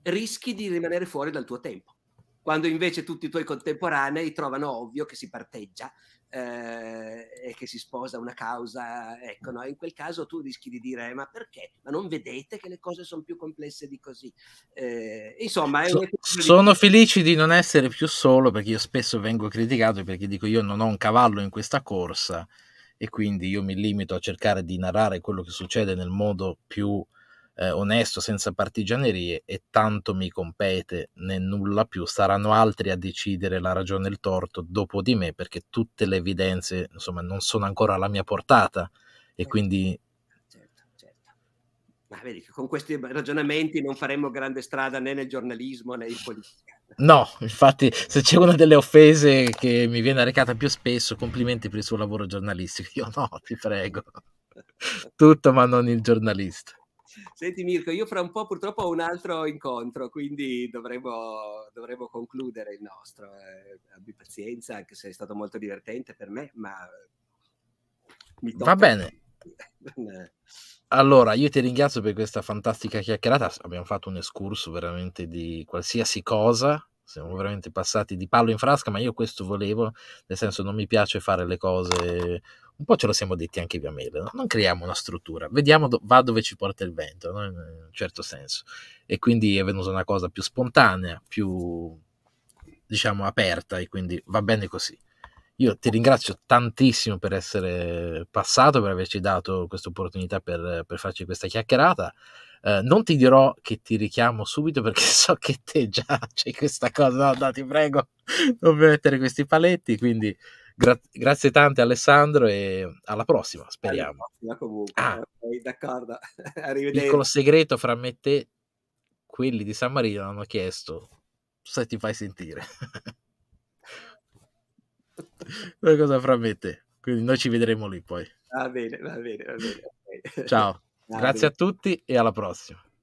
rischi di rimanere fuori dal tuo tempo quando invece tutti i tuoi contemporanei trovano ovvio che si parteggia eh, che si sposa una causa, ecco, no? in quel caso tu rischi di dire eh, ma perché? Ma non vedete che le cose sono più complesse di così? Eh, insomma, so, sono felice di non essere più solo perché io spesso vengo criticato perché dico io non ho un cavallo in questa corsa e quindi io mi limito a cercare di narrare quello che succede nel modo più eh, onesto, senza partigianerie, e tanto mi compete né nulla più, saranno altri a decidere la ragione e il torto dopo di me, perché tutte le evidenze, insomma, non sono ancora alla mia portata, e certo, quindi... Certo, certo. Ma vedi che con questi ragionamenti non faremo grande strada né nel giornalismo né in politica. No, infatti, se c'è una delle offese che mi viene recata più spesso, complimenti per il suo lavoro giornalistico. Io no, ti prego. Tutto ma non il giornalista. Senti Mirko, io fra un po' purtroppo ho un altro incontro, quindi dovremo, dovremo concludere il nostro. Eh, abbi pazienza, anche se è stato molto divertente per me, ma mi tocca. Va bene. Allora, io ti ringrazio per questa fantastica chiacchierata. Abbiamo fatto un escurso veramente di qualsiasi cosa. Siamo veramente passati di palo in frasca, ma io questo volevo, nel senso non mi piace fare le cose un po' ce lo siamo detti anche via mail, no? non creiamo una struttura, vediamo do- va dove ci porta il vento, no? in un certo senso. E quindi è venuta una cosa più spontanea, più diciamo aperta e quindi va bene così. Io ti ringrazio tantissimo per essere passato, per averci dato questa opportunità per, per farci questa chiacchierata. Eh, non ti dirò che ti richiamo subito perché so che te già c'è questa cosa. No, no ti prego, non mi mettere questi paletti. Quindi Gra- grazie tante Alessandro e alla prossima, speriamo. Alla prossima comunque, ah, eh, d'accordo. Arrivederci. Piccolo segreto fra me e te, quelli di San Marino hanno chiesto se ti fai sentire. Una cosa fra me e te. Quindi noi ci vedremo lì poi. Va bene, va bene, va bene. Ciao. Va grazie bene. a tutti e alla prossima.